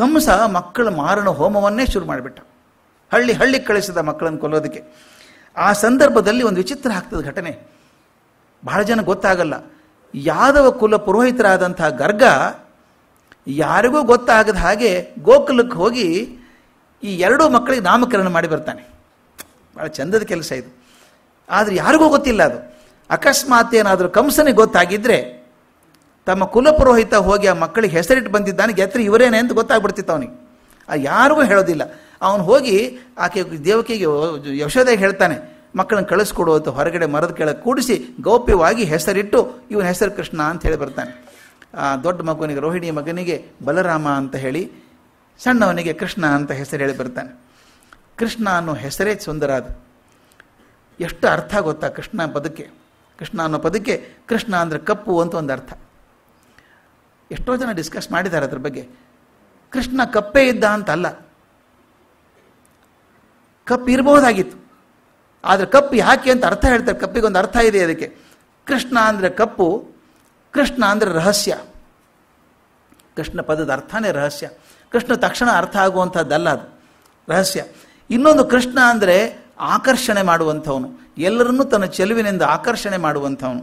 ಕಂಸ ಮಕ್ಕಳ ಮಾರಣ ಹೋಮವನ್ನೇ ಶುರು ಮಾಡಿಬಿಟ್ಟ ಹಳ್ಳಿ ಹಳ್ಳಿ ಕಳಿಸಿದ ಮಕ್ಕಳನ್ನು ಕೊಲ್ಲೋದಕ್ಕೆ ಆ ಸಂದರ್ಭದಲ್ಲಿ ಒಂದು ವಿಚಿತ್ರ ಆಗ್ತದ ಘಟನೆ ಬಹಳ ಜನ ಗೊತ್ತಾಗಲ್ಲ ಯಾದವ ಕುಲ ಪುರೋಹಿತರಾದಂಥ ಗರ್ಗ ಯಾರಿಗೂ ಗೊತ್ತಾಗದ ಹಾಗೆ ಗೋಕುಲಕ್ಕೆ ಹೋಗಿ ಈ ಎರಡೂ ಮಕ್ಕಳಿಗೆ ನಾಮಕರಣ ಮಾಡಿ ಬರ್ತಾನೆ ಭಾಳ ಚಂದದ ಕೆಲಸ ಇದು ಆದರೆ ಯಾರಿಗೂ ಗೊತ್ತಿಲ್ಲ ಅದು ಅಕಸ್ಮಾತ್ ಏನಾದರೂ ಕಂಸನಿಗೆ ಗೊತ್ತಾಗಿದ್ದರೆ ತಮ್ಮ ಕುಲಪುರೋಹಿತ ಹೋಗಿ ಆ ಮಕ್ಕಳಿಗೆ ಹೆಸರಿಟ್ಟು ಬಂದಿದ್ದಾನೆ ಗೆತ್ರಿ ಇವರೇನೆ ಅಂತ ಗೊತ್ತಾಗ್ಬಿಡ್ತಿತ್ತು ಅವನಿಗೆ ಆ ಯಾರಿಗೂ ಹೇಳೋದಿಲ್ಲ ಅವನು ಹೋಗಿ ಆಕೆ ದೇವಕಿಗೆ ಯಶೋದೆಗೆ ಹೇಳ್ತಾನೆ ಮಕ್ಕಳನ್ನ ಕಳಿಸ್ಕೊಡು ಅಂತ ಹೊರಗಡೆ ಮರದ ಕೆಳಗೆ ಕೂಡಿಸಿ ಗೌಪ್ಯವಾಗಿ ಹೆಸರಿಟ್ಟು ಇವನ ಹೆಸರು ಕೃಷ್ಣ ಅಂತ ಹೇಳಿ ಬರ್ತಾನೆ ಆ ದೊಡ್ಡ ಮಗನಿಗೆ ರೋಹಿಣಿ ಮಗನಿಗೆ ಬಲರಾಮ ಅಂತ ಹೇಳಿ ಸಣ್ಣವನಿಗೆ ಕೃಷ್ಣ ಅಂತ ಹೆಸರು ಹೇಳಿ ಬರ್ತಾನೆ ಕೃಷ್ಣ ಅನ್ನೋ ಹೆಸರೇ ಸುಂದರ ಅದು ಎಷ್ಟು ಅರ್ಥ ಗೊತ್ತಾ ಕೃಷ್ಣ ಪದಕ್ಕೆ ಕೃಷ್ಣ ಅನ್ನೋ ಪದಕ್ಕೆ ಕೃಷ್ಣ ಅಂದರೆ ಕಪ್ಪು ಅಂತ ಒಂದು ಅರ್ಥ ಎಷ್ಟೋ ಜನ ಡಿಸ್ಕಸ್ ಮಾಡಿದ್ದಾರೆ ಅದ್ರ ಬಗ್ಗೆ ಕೃಷ್ಣ ಕಪ್ಪೆ ಇದ್ದ ಅಂತಲ್ಲ ಕಪ್ ಇರಬಹುದಾಗಿತ್ತು ಆದರೆ ಕಪ್ಪು ಯಾಕೆ ಅಂತ ಅರ್ಥ ಹೇಳ್ತಾರೆ ಕಪ್ಪಿಗೊಂದು ಅರ್ಥ ಇದೆ ಅದಕ್ಕೆ ಕೃಷ್ಣ ಅಂದರೆ ಕಪ್ಪು ಕೃಷ್ಣ ಅಂದರೆ ರಹಸ್ಯ ಕೃಷ್ಣ ಪದದ ಅರ್ಥನೇ ರಹಸ್ಯ ಕೃಷ್ಣ ತಕ್ಷಣ ಅರ್ಥ ಆಗುವಂಥದ್ದಲ್ಲ ಅದು ರಹಸ್ಯ ಇನ್ನೊಂದು ಕೃಷ್ಣ ಅಂದರೆ ಆಕರ್ಷಣೆ ಮಾಡುವಂಥವನು ಎಲ್ಲರನ್ನೂ ತನ್ನ ಚೆಲುವಿನಿಂದ ಆಕರ್ಷಣೆ ಮಾಡುವಂಥವನು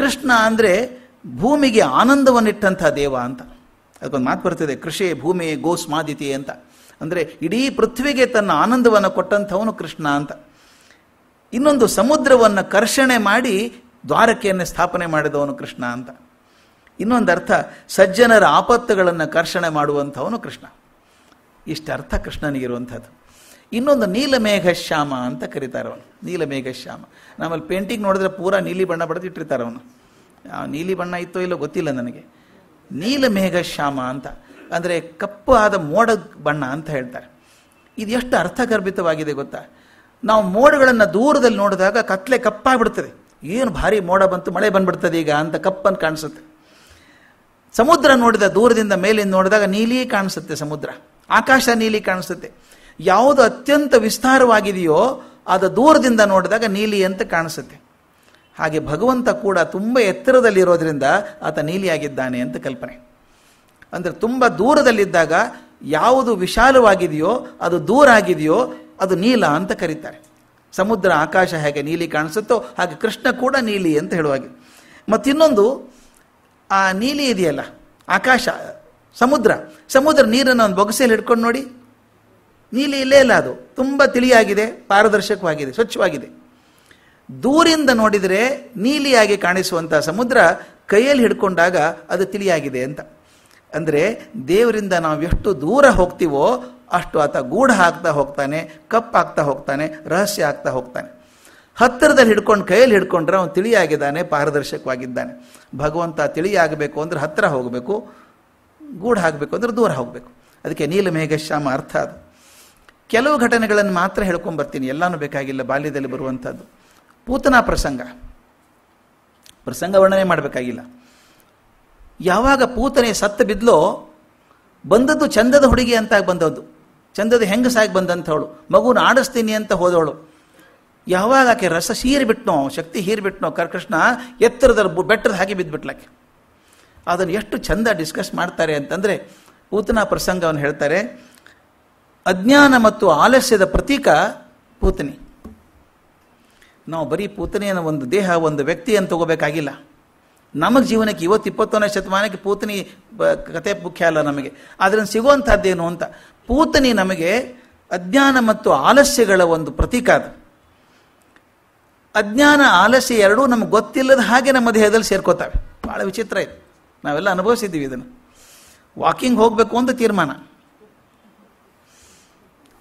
ಕೃಷ್ಣ ಅಂದರೆ ಭೂಮಿಗೆ ಆನಂದವನ್ನಿಟ್ಟಂಥ ದೇವ ಅಂತ ಅದಕ್ಕೊಂದು ಮಾತು ಬರ್ತದೆ ಕೃಷಿ ಭೂಮಿ ಗೋಸ್ಮಾದಿತಿ ಅಂತ ಅಂದರೆ ಇಡೀ ಪೃಥ್ವಿಗೆ ತನ್ನ ಆನಂದವನ್ನು ಕೊಟ್ಟಂಥವನು ಕೃಷ್ಣ ಅಂತ ಇನ್ನೊಂದು ಸಮುದ್ರವನ್ನು ಕರ್ಷಣೆ ಮಾಡಿ ದ್ವಾರಕೆಯನ್ನು ಸ್ಥಾಪನೆ ಮಾಡಿದವನು ಕೃಷ್ಣ ಅಂತ ಇನ್ನೊಂದು ಅರ್ಥ ಸಜ್ಜನರ ಆಪತ್ತುಗಳನ್ನು ಕರ್ಷಣೆ ಮಾಡುವಂಥವನು ಕೃಷ್ಣ ಇಷ್ಟ ಅರ್ಥ ಕೃಷ್ಣನಿಗಿರುವಂಥದ್ದು ಇನ್ನೊಂದು ನೀಲಮೇಘ ಶ್ಯಾಮ ಅಂತ ಕರೀತಾರೆ ಅವನು ನೀಲಮೇಘ ಶ್ಯಾಮ ನಮ್ಮಲ್ಲಿ ಪೇಂಟಿಂಗ್ ನೋಡಿದ್ರೆ ಪೂರಾ ನೀಲಿ ಬಣ್ಣ ಬಡದಿಟ್ಟಿರ್ತಾರೆ ಅವನು ನೀಲಿ ಬಣ್ಣ ಇತ್ತೋ ಇಲ್ಲೋ ಗೊತ್ತಿಲ್ಲ ನನಗೆ ನೀಲ ಶ್ಯಾಮ ಅಂತ ಅಂದರೆ ಕಪ್ಪು ಆದ ಮೋಡ ಬಣ್ಣ ಅಂತ ಹೇಳ್ತಾರೆ ಇದು ಎಷ್ಟು ಅರ್ಥಗರ್ಭಿತವಾಗಿದೆ ಗೊತ್ತಾ ನಾವು ಮೋಡಗಳನ್ನು ದೂರದಲ್ಲಿ ನೋಡಿದಾಗ ಕತ್ಲೆ ಕಪ್ಪಾಗ್ಬಿಡ್ತದೆ ಏನು ಭಾರಿ ಮೋಡ ಬಂತು ಮಳೆ ಬಂದ್ಬಿಡ್ತದೆ ಈಗ ಅಂತ ಕಪ್ಪನ್ನು ಕಾಣಿಸುತ್ತೆ ಸಮುದ್ರ ನೋಡಿದ ದೂರದಿಂದ ಮೇಲಿಂದ ನೋಡಿದಾಗ ನೀಲಿ ಕಾಣಿಸುತ್ತೆ ಸಮುದ್ರ ಆಕಾಶ ನೀಲಿ ಕಾಣಿಸುತ್ತೆ ಯಾವುದು ಅತ್ಯಂತ ವಿಸ್ತಾರವಾಗಿದೆಯೋ ಅದು ದೂರದಿಂದ ನೋಡಿದಾಗ ನೀಲಿ ಅಂತ ಕಾಣಿಸುತ್ತೆ ಹಾಗೆ ಭಗವಂತ ಕೂಡ ತುಂಬ ಎತ್ತರದಲ್ಲಿರೋದ್ರಿಂದ ಆತ ನೀಲಿಯಾಗಿದ್ದಾನೆ ಅಂತ ಕಲ್ಪನೆ ಅಂದರೆ ತುಂಬ ದೂರದಲ್ಲಿದ್ದಾಗ ಯಾವುದು ವಿಶಾಲವಾಗಿದೆಯೋ ಅದು ದೂರ ಆಗಿದೆಯೋ ಅದು ನೀಲ ಅಂತ ಕರೀತಾರೆ ಸಮುದ್ರ ಆಕಾಶ ಹೇಗೆ ನೀಲಿ ಕಾಣಿಸುತ್ತೋ ಹಾಗೆ ಕೃಷ್ಣ ಕೂಡ ನೀಲಿ ಅಂತ ಹೇಳುವಾಗೆ ಮತ್ತಿನ್ನೊಂದು ಆ ನೀಲಿ ಇದೆಯಲ್ಲ ಆಕಾಶ ಸಮುದ್ರ ಸಮುದ್ರ ನೀರನ್ನು ಒಂದು ಬೊಗಸೆಯಲ್ಲಿ ಹಿಡ್ಕೊಂಡು ನೋಡಿ ನೀಲಿ ಇಲ್ಲೇ ಇಲ್ಲ ಅದು ತುಂಬ ತಿಳಿಯಾಗಿದೆ ಪಾರದರ್ಶಕವಾಗಿದೆ ಸ್ವಚ್ಛವಾಗಿದೆ ದೂರಿಂದ ನೋಡಿದರೆ ನೀಲಿಯಾಗಿ ಕಾಣಿಸುವಂಥ ಸಮುದ್ರ ಕೈಯಲ್ಲಿ ಹಿಡ್ಕೊಂಡಾಗ ಅದು ತಿಳಿಯಾಗಿದೆ ಅಂತ ಅಂದರೆ ದೇವರಿಂದ ನಾವು ಎಷ್ಟು ದೂರ ಹೋಗ್ತೀವೋ ಅಷ್ಟು ಆತ ಗೂಢ ಹಾಕ್ತಾ ಹೋಗ್ತಾನೆ ಕಪ್ಪಾಗ್ತಾ ಹೋಗ್ತಾನೆ ರಹಸ್ಯ ಆಗ್ತಾ ಹೋಗ್ತಾನೆ ಹತ್ತಿರದಲ್ಲಿ ಹಿಡ್ಕೊಂಡು ಕೈಯಲ್ಲಿ ಹಿಡ್ಕೊಂಡ್ರೆ ಅವನು ತಿಳಿಯಾಗಿದ್ದಾನೆ ಪಾರದರ್ಶಕವಾಗಿದ್ದಾನೆ ಭಗವಂತ ತಿಳಿಯಾಗಬೇಕು ಅಂದರೆ ಹತ್ತಿರ ಹೋಗಬೇಕು ಗೂಢ ಆಗಬೇಕು ಅಂದರೆ ದೂರ ಹೋಗಬೇಕು ಅದಕ್ಕೆ ನೀಲಮೇಘಶ್ಯಾಮ ಅರ್ಥ ಅದು ಕೆಲವು ಘಟನೆಗಳನ್ನು ಮಾತ್ರ ಹೇಳ್ಕೊಂಬರ್ತೀನಿ ಎಲ್ಲನೂ ಬೇಕಾಗಿಲ್ಲ ಬಾಲ್ಯದಲ್ಲಿ ಬರುವಂಥದ್ದು ಪೂತನ ಪ್ರಸಂಗ ಪ್ರಸಂಗ ವರ್ಣನೆ ಮಾಡಬೇಕಾಗಿಲ್ಲ ಯಾವಾಗ ಪೂತನೆ ಸತ್ತು ಬಿದ್ಲೋ ಬಂದದ್ದು ಚಂದದ ಹುಡುಗಿ ಅಂತಾಗಿ ಬಂದದ್ದು ಚಂದದ ಹೆಂಗಸಾಗಿ ಬಂದಂಥವಳು ಮಗುನ ಆಡಿಸ್ತೀನಿ ಅಂತ ಹೋದವಳು ಯಾವಾಗ ಆಕೆ ರಸ ಬಿಟ್ನೋ ಶಕ್ತಿ ಹೀರಿಬಿಟ್ನೋ ಕೃಷ್ಣ ಎತ್ತರದ ಬೆಟ್ಟದ ಹಾಗೆ ಬಿದ್ದುಬಿಟ್ಲಾಕೆ ಅದನ್ನು ಎಷ್ಟು ಚಂದ ಡಿಸ್ಕಸ್ ಮಾಡ್ತಾರೆ ಅಂತಂದರೆ ಪೂತನ ಪ್ರಸಂಗವನ್ನು ಹೇಳ್ತಾರೆ ಅಜ್ಞಾನ ಮತ್ತು ಆಲಸ್ಯದ ಪ್ರತೀಕ ಪೂತನಿ ನಾವು ಬರೀ ಪೂತನೆಯನ್ನು ಒಂದು ದೇಹ ಒಂದು ವ್ಯಕ್ತಿಯನ್ನು ತಗೋಬೇಕಾಗಿಲ್ಲ ನಮಗೆ ಜೀವನಕ್ಕೆ ಇವತ್ತು ಇಪ್ಪತ್ತೊಂದನೇ ಶತಮಾನಕ್ಕೆ ಪೂತನಿ ಕತೆ ಮುಖ್ಯ ಅಲ್ಲ ನಮಗೆ ಅದರಿಂದ ಸಿಗುವಂಥದ್ದೇನು ಅಂತ ಪೂತನಿ ನಮಗೆ ಅಜ್ಞಾನ ಮತ್ತು ಆಲಸ್ಯಗಳ ಒಂದು ಪ್ರತೀಕ ಅದು ಅಜ್ಞಾನ ಆಲಸ್ಯ ಎರಡೂ ನಮ್ಗೆ ಗೊತ್ತಿಲ್ಲದ ಹಾಗೆ ನಮ್ಮ ದೇಹದಲ್ಲಿ ಸೇರ್ಕೋತವೆ ಭಾಳ ವಿಚಿತ್ರ ಇದೆ ನಾವೆಲ್ಲ ಅನುಭವಿಸಿದ್ದೀವಿ ಇದನ್ನು ವಾಕಿಂಗ್ ಹೋಗಬೇಕು ಅಂತ ತೀರ್ಮಾನ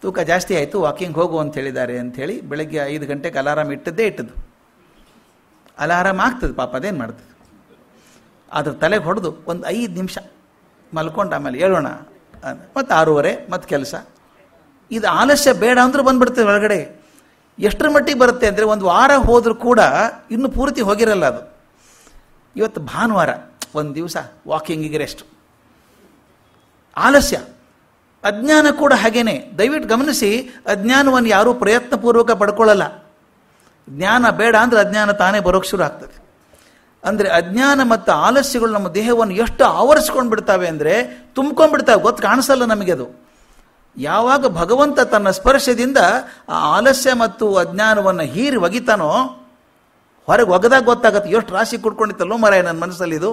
ತೂಕ ಜಾಸ್ತಿ ಆಯಿತು ವಾಕಿಂಗ್ ಹೋಗು ಅಂತ ಹೇಳಿದ್ದಾರೆ ಅಂಥೇಳಿ ಬೆಳಗ್ಗೆ ಐದು ಗಂಟೆಗೆ ಅಲಾರಾಮ್ ಇಟ್ಟದ್ದೇ ಇಟ್ಟದ್ದು ಅಲಾರಾಮ್ ಆಗ್ತದೆ ಪಾಪ ಅದೇನು ಮಾಡ್ತದೆ ಅದ್ರ ತಲೆಗೆ ಹೊಡೆದು ಒಂದು ಐದು ನಿಮಿಷ ಮಲ್ಕೊಂಡು ಆಮೇಲೆ ಹೇಳೋಣ ಮತ್ತು ಆರೂವರೆ ಮತ್ತು ಕೆಲಸ ಇದು ಆಲಸ್ಯ ಬೇಡ ಅಂದ್ರೆ ಬಂದ್ಬಿಡ್ತದೆ ಒಳಗಡೆ ಎಷ್ಟರ ಮಟ್ಟಿಗೆ ಬರುತ್ತೆ ಅಂದರೆ ಒಂದು ವಾರ ಹೋದರೂ ಕೂಡ ಇನ್ನೂ ಪೂರ್ತಿ ಹೋಗಿರಲ್ಲ ಅದು ಇವತ್ತು ಭಾನುವಾರ ಒಂದು ದಿವಸ ವಾಕಿಂಗಿಗೆ ರೆಸ್ಟ್ ಆಲಸ್ಯ ಅಜ್ಞಾನ ಕೂಡ ಹಾಗೇನೆ ದಯವಿಟ್ಟು ಗಮನಿಸಿ ಅಜ್ಞಾನವನ್ನು ಯಾರೂ ಪ್ರಯತ್ನಪೂರ್ವಕ ಪಡ್ಕೊಳ್ಳಲ್ಲ ಜ್ಞಾನ ಬೇಡ ಅಂದರೆ ಅಜ್ಞಾನ ತಾನೇ ಬರೋಕ್ಕೆ ಶುರು ಆಗ್ತದೆ ಅಂದರೆ ಅಜ್ಞಾನ ಮತ್ತು ಆಲಸ್ಯಗಳು ನಮ್ಮ ದೇಹವನ್ನು ಎಷ್ಟು ಆವರಿಸ್ಕೊಂಡು ಬಿಡ್ತಾವೆ ಅಂದರೆ ತುಂಬ್ಕೊಂಡ್ಬಿಡ್ತಾವೆ ಗೊತ್ತು ಕಾಣಿಸಲ್ಲ ನಮಗೆ ಅದು ಯಾವಾಗ ಭಗವಂತ ತನ್ನ ಸ್ಪರ್ಶದಿಂದ ಆ ಆಲಸ್ಯ ಮತ್ತು ಅಜ್ಞಾನವನ್ನು ಹೀರಿ ಒಗಿತಾನೋ ಹೊರಗೆ ಒಗದಾಗ ಗೊತ್ತಾಗತ್ತೆ ಎಷ್ಟು ರಾಶಿ ಕುಡ್ಕೊಂಡಿತ್ತಲ್ಲೋ ಮರ ನನ್ನ ಮನಸ್ಸಲ್ಲಿ ಇದು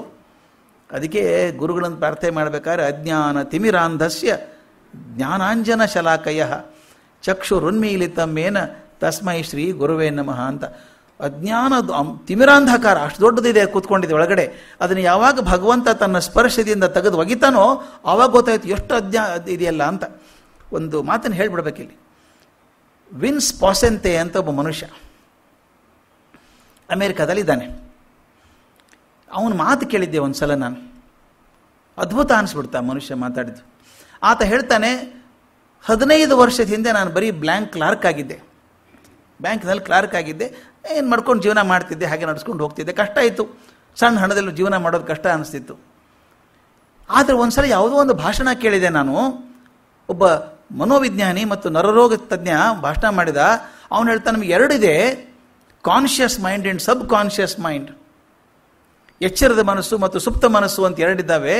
ಅದಕ್ಕೆ ಗುರುಗಳನ್ನು ಪ್ರಾರ್ಥನೆ ಮಾಡಬೇಕಾದ್ರೆ ಅಜ್ಞಾನ ತಿಮಿರಾಂಧಸ್ಯ ಜ್ಞಾನಾಂಜನ ಶಲಾಕಯ ಚಕ್ಷುರುನ್ಮೀಲಿತಮ್ಮೇನ ತಸ್ಮೈ ಶ್ರೀ ಗುರುವೇ ನಮಃ ಅಂತ ಅಜ್ಞಾನ ತಿಮಿರಾಂಧಕಾರ ಅಷ್ಟು ದೊಡ್ಡದಿದೆ ಕೂತ್ಕೊಂಡಿದೆ ಒಳಗಡೆ ಅದನ್ನು ಯಾವಾಗ ಭಗವಂತ ತನ್ನ ಸ್ಪರ್ಶದಿಂದ ತೆಗೆದು ಒಗಿತಾನೋ ಆವಾಗ ಗೊತ್ತಾಯಿತು ಎಷ್ಟು ಅಜ್ಞಾ ಇದೆಯಲ್ಲ ಅಂತ ಒಂದು ಮಾತನ್ನು ಹೇಳ್ಬಿಡ್ಬೇಕಿಲ್ಲಿ ವಿನ್ಸ್ ಪಾಸೆಂತೆ ಅಂತ ಒಬ್ಬ ಮನುಷ್ಯ ಇದ್ದಾನೆ ಅವನ ಮಾತು ಕೇಳಿದ್ದೆ ಒಂದು ಸಲ ನಾನು ಅದ್ಭುತ ಅನಿಸ್ಬಿಡ್ತಾ ಮನುಷ್ಯ ಮಾತಾಡಿದ್ದು ಆತ ಹೇಳ್ತಾನೆ ಹದಿನೈದು ವರ್ಷದ ಹಿಂದೆ ನಾನು ಬರೀ ಬ್ಲ್ಯಾಂಕ್ ಕ್ಲಾರ್ಕ್ ಆಗಿದ್ದೆ ಬ್ಯಾಂಕ್ನಲ್ಲಿ ಕ್ಲಾರ್ಕ್ ಆಗಿದ್ದೆ ಏನು ಮಾಡ್ಕೊಂಡು ಜೀವನ ಮಾಡ್ತಿದ್ದೆ ಹಾಗೆ ನಡೆಸ್ಕೊಂಡು ಹೋಗ್ತಿದ್ದೆ ಕಷ್ಟ ಇತ್ತು ಸಣ್ಣ ಹಣದಲ್ಲೂ ಜೀವನ ಮಾಡೋದು ಕಷ್ಟ ಅನಿಸ್ತಿತ್ತು ಆದರೆ ಒಂದು ಸಲ ಯಾವುದೋ ಒಂದು ಭಾಷಣ ಕೇಳಿದೆ ನಾನು ಒಬ್ಬ ಮನೋವಿಜ್ಞಾನಿ ಮತ್ತು ನರರೋಗ ತಜ್ಞ ಭಾಷಣ ಮಾಡಿದ ಅವನು ಹೇಳ್ತಾ ನಮಗೆ ಎರಡಿದೆ conscious mind and subconscious mind ಎಚ್ಚರದ ಮನಸ್ಸು ಮತ್ತು ಸುಪ್ತ ಮನಸ್ಸು ಅಂತ ಎರಡಿದ್ದಾವೆ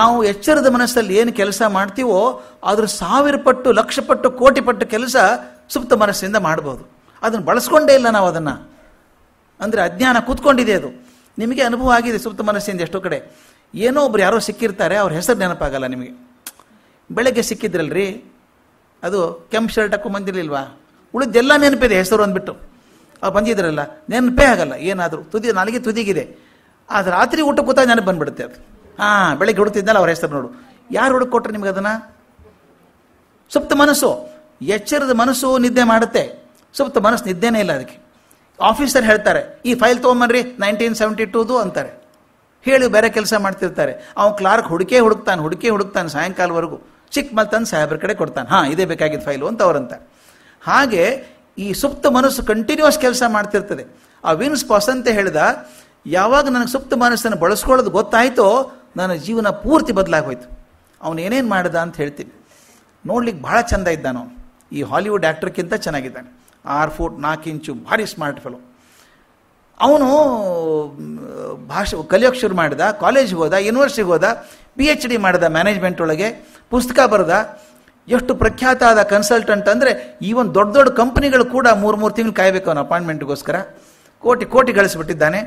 ನಾವು ಎಚ್ಚರದ ಮನಸ್ಸಲ್ಲಿ ಏನು ಕೆಲಸ ಮಾಡ್ತೀವೋ ಅದ್ರ ಸಾವಿರ ಪಟ್ಟು ಲಕ್ಷ ಪಟ್ಟು ಕೋಟಿ ಪಟ್ಟು ಕೆಲಸ ಸುಪ್ತ ಮನಸ್ಸಿಂದ ಮಾಡ್ಬೋದು ಅದನ್ನು ಬಳಸ್ಕೊಂಡೇ ಇಲ್ಲ ನಾವು ಅದನ್ನು ಅಂದರೆ ಅಜ್ಞಾನ ಕೂತ್ಕೊಂಡಿದೆ ಅದು ನಿಮಗೆ ಅನುಭವ ಆಗಿದೆ ಸುಪ್ತ ಮನಸ್ಸಿಂದ ಎಷ್ಟೋ ಕಡೆ ಏನೋ ಒಬ್ರು ಯಾರೋ ಸಿಕ್ಕಿರ್ತಾರೆ ಅವ್ರ ಹೆಸರು ನೆನಪಾಗಲ್ಲ ನಿಮಗೆ ಬೆಳಗ್ಗೆ ಸಿಕ್ಕಿದ್ರಲ್ರಿ ಅದು ಕೆಂಪು ಶರ್ಟ್ ಹಾಕು ಬಂದಿರಲಿಲ್ವಾ ಉಳಿದೆಲ್ಲ ನೆನಪಿದೆ ಹೆಸರು ಅಂದ್ಬಿಟ್ಟು ಅವ್ರು ಬಂದಿದ್ರಲ್ಲ ನೆನಪೇ ಆಗಲ್ಲ ಏನಾದರೂ ತುದಿ ನಾಲಿಗೆ ತುದಿಗಿದೆ ಅದು ರಾತ್ರಿ ಊಟ ಕೂತ ನೆನಪು ಬಂದ್ಬಿಡುತ್ತೆ ಅದು ಹಾ ಬೆಳಗ್ಗೆ ಹುಡುಕ್ತಿದ್ದಲ್ಲ ಅವ್ರ ಹೆಸರು ನೋಡು ಯಾರು ಹುಡುಕೊಟ್ರೆ ನಿಮ್ಗೆ ಅದನ್ನ ಸುಪ್ತ ಮನಸ್ಸು ಎಚ್ಚರದ ಮನಸ್ಸು ನಿದ್ದೆ ಮಾಡುತ್ತೆ ಸುಪ್ತ ಮನಸ್ಸು ನಿದ್ದೆನೇ ಇಲ್ಲ ಅದಕ್ಕೆ ಆಫೀಸರ್ ಹೇಳ್ತಾರೆ ಈ ಫೈಲ್ ತೊಗೊಂಬನ್ರಿ ನೈನ್ಟೀನ್ ಸೆವೆಂಟಿ ಟೂದು ಅಂತಾರೆ ಹೇಳಿ ಬೇರೆ ಕೆಲಸ ಮಾಡ್ತಿರ್ತಾರೆ ಅವನು ಕ್ಲಾರ್ಕ್ ಹುಡುಕೇ ಹುಡುಕ್ತಾನೆ ಹುಡುಕೇ ಹುಡುಕ್ತಾನೆ ಸಾಯಂಕಾಲವರೆಗೂ ಚಿಕ್ಕ ಮಲ್ತಾನೆ ಸಾಹೇಬ್ರ ಕಡೆ ಕೊಡ್ತಾನೆ ಹಾಂ ಇದೇ ಬೇಕಾಗಿದ್ದ ಫೈಲು ಅಂತ ಅವರಂತ ಹಾಗೆ ಈ ಸುಪ್ತ ಮನಸ್ಸು ಕಂಟಿನ್ಯೂಸ್ ಕೆಲಸ ಮಾಡ್ತಿರ್ತದೆ ಆ ವಿನ್ಸ್ ಪಾಸ್ ಅಂತ ಹೇಳಿದ ಯಾವಾಗ ನನಗೆ ಸುಪ್ತ ಮನಸ್ಸನ್ನು ಬಳಸ್ಕೊಳ್ಳೋದು ಗೊತ್ತಾಯಿತೋ ನನ್ನ ಜೀವನ ಪೂರ್ತಿ ಬದಲಾಗೋಯ್ತು ಅವನು ಏನೇನು ಮಾಡಿದ ಅಂತ ಹೇಳ್ತೀನಿ ನೋಡ್ಲಿಕ್ಕೆ ಭಾಳ ಚಂದ ಇದ್ದಾನು ಅವನು ಈ ಹಾಲಿವುಡ್ ಆ್ಯಕ್ಟರ್ಕ್ಕಿಂತ ಚೆನ್ನಾಗಿದ್ದಾನೆ ಆರು ಫುಟ್ ನಾಲ್ಕು ಇಂಚು ಭಾರಿ ಸ್ಮಾರ್ಟ್ ಫೆಲೋ ಅವನು ಭಾಷೆ ಕಲಿಯೋಕ್ಕೆ ಶುರು ಮಾಡಿದ ಕಾಲೇಜ್ಗೆ ಹೋದ ಯೂನಿವರ್ಸಿಟಿಗೆ ಹೋದ ಪಿ ಎಚ್ ಡಿ ಮಾಡಿದ ಮ್ಯಾನೇಜ್ಮೆಂಟ್ ಒಳಗೆ ಪುಸ್ತಕ ಬರೆದ ಎಷ್ಟು ಪ್ರಖ್ಯಾತ ಆದ ಕನ್ಸಲ್ಟೆಂಟ್ ಅಂದರೆ ಒಂದು ದೊಡ್ಡ ದೊಡ್ಡ ಕಂಪ್ನಿಗಳು ಕೂಡ ಮೂರು ಮೂರು ತಿಂಗಳು ಕಾಯಬೇಕು ಅವನ ಅಪಾಯಿಂಟ್ಮೆಂಟ್ಗೋಸ್ಕರ ಕೋಟಿ ಕೋಟಿ ಗಳಿಸ್ಬಿಟ್ಟಿದ್ದಾನೆ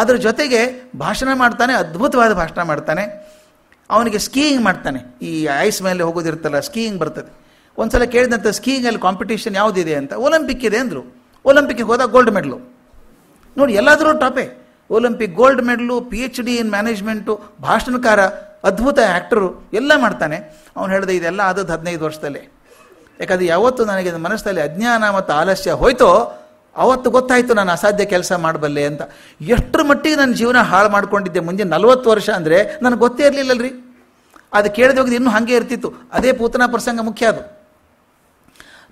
ಅದ್ರ ಜೊತೆಗೆ ಭಾಷಣ ಮಾಡ್ತಾನೆ ಅದ್ಭುತವಾದ ಭಾಷಣ ಮಾಡ್ತಾನೆ ಅವನಿಗೆ ಸ್ಕೀಯಿಂಗ್ ಮಾಡ್ತಾನೆ ಈ ಐಸ್ ಮೇಲೆ ಹೋಗೋದಿರ್ತಲ್ಲ ಸ್ಕೀಯಿಂಗ್ ಬರ್ತದೆ ಒಂದು ಸಲ ಕೇಳಿದಂಥ ಸ್ಕೀಯಿಂಗಲ್ಲಿ ಕಾಂಪಿಟೇಷನ್ ಯಾವುದಿದೆ ಅಂತ ಒಲಿಂಪಿಕ್ ಇದೆ ಅಂದರು ಒಲಿಂಪಿಕ್ಗೆ ಹೋದಾಗ ಗೋಲ್ಡ್ ಮೆಡ್ಲು ನೋಡಿ ಎಲ್ಲಾದರೂ ಟಾಪೆ Olympic gold medal P H D in management ಭಾಷಣಕಾರ ಅದ್ಭುತ ಆ್ಯಕ್ಟರು ಎಲ್ಲ ಮಾಡ್ತಾನೆ ಅವನು ಹೇಳಿದೆ ಇದೆಲ್ಲ ಆದದ್ದು ಹದಿನೈದು ವರ್ಷದಲ್ಲೇ ಯಾಕಂದರೆ ಯಾವತ್ತೂ ನನಗೆ ಮನಸ್ಸಲ್ಲಿ ಅಜ್ಞಾನ ಮತ್ತು ಆಲಸ್ಯ ಹೋಯ್ತೋ ಅವತ್ತು ಗೊತ್ತಾಯಿತು ನಾನು ಅಸಾಧ್ಯ ಕೆಲಸ ಮಾಡಬಲ್ಲೆ ಅಂತ ಎಷ್ಟರ ಮಟ್ಟಿಗೆ ನನ್ನ ಜೀವನ ಹಾಳು ಮಾಡ್ಕೊಂಡಿದ್ದೆ ಮುಂದೆ ನಲ್ವತ್ತು ವರ್ಷ ಅಂದರೆ ನನಗೆ ಗೊತ್ತೇ ಇರಲಿಲ್ಲಲ್ರಿ ಅದು ಕೇಳಿದ ಹೋಗಿದ್ದು ಇನ್ನೂ ಹಾಗೆ ಇರ್ತಿತ್ತು ಅದೇ ಪೂತನ ಪ್ರಸಂಗ ಮುಖ್ಯ ಅದು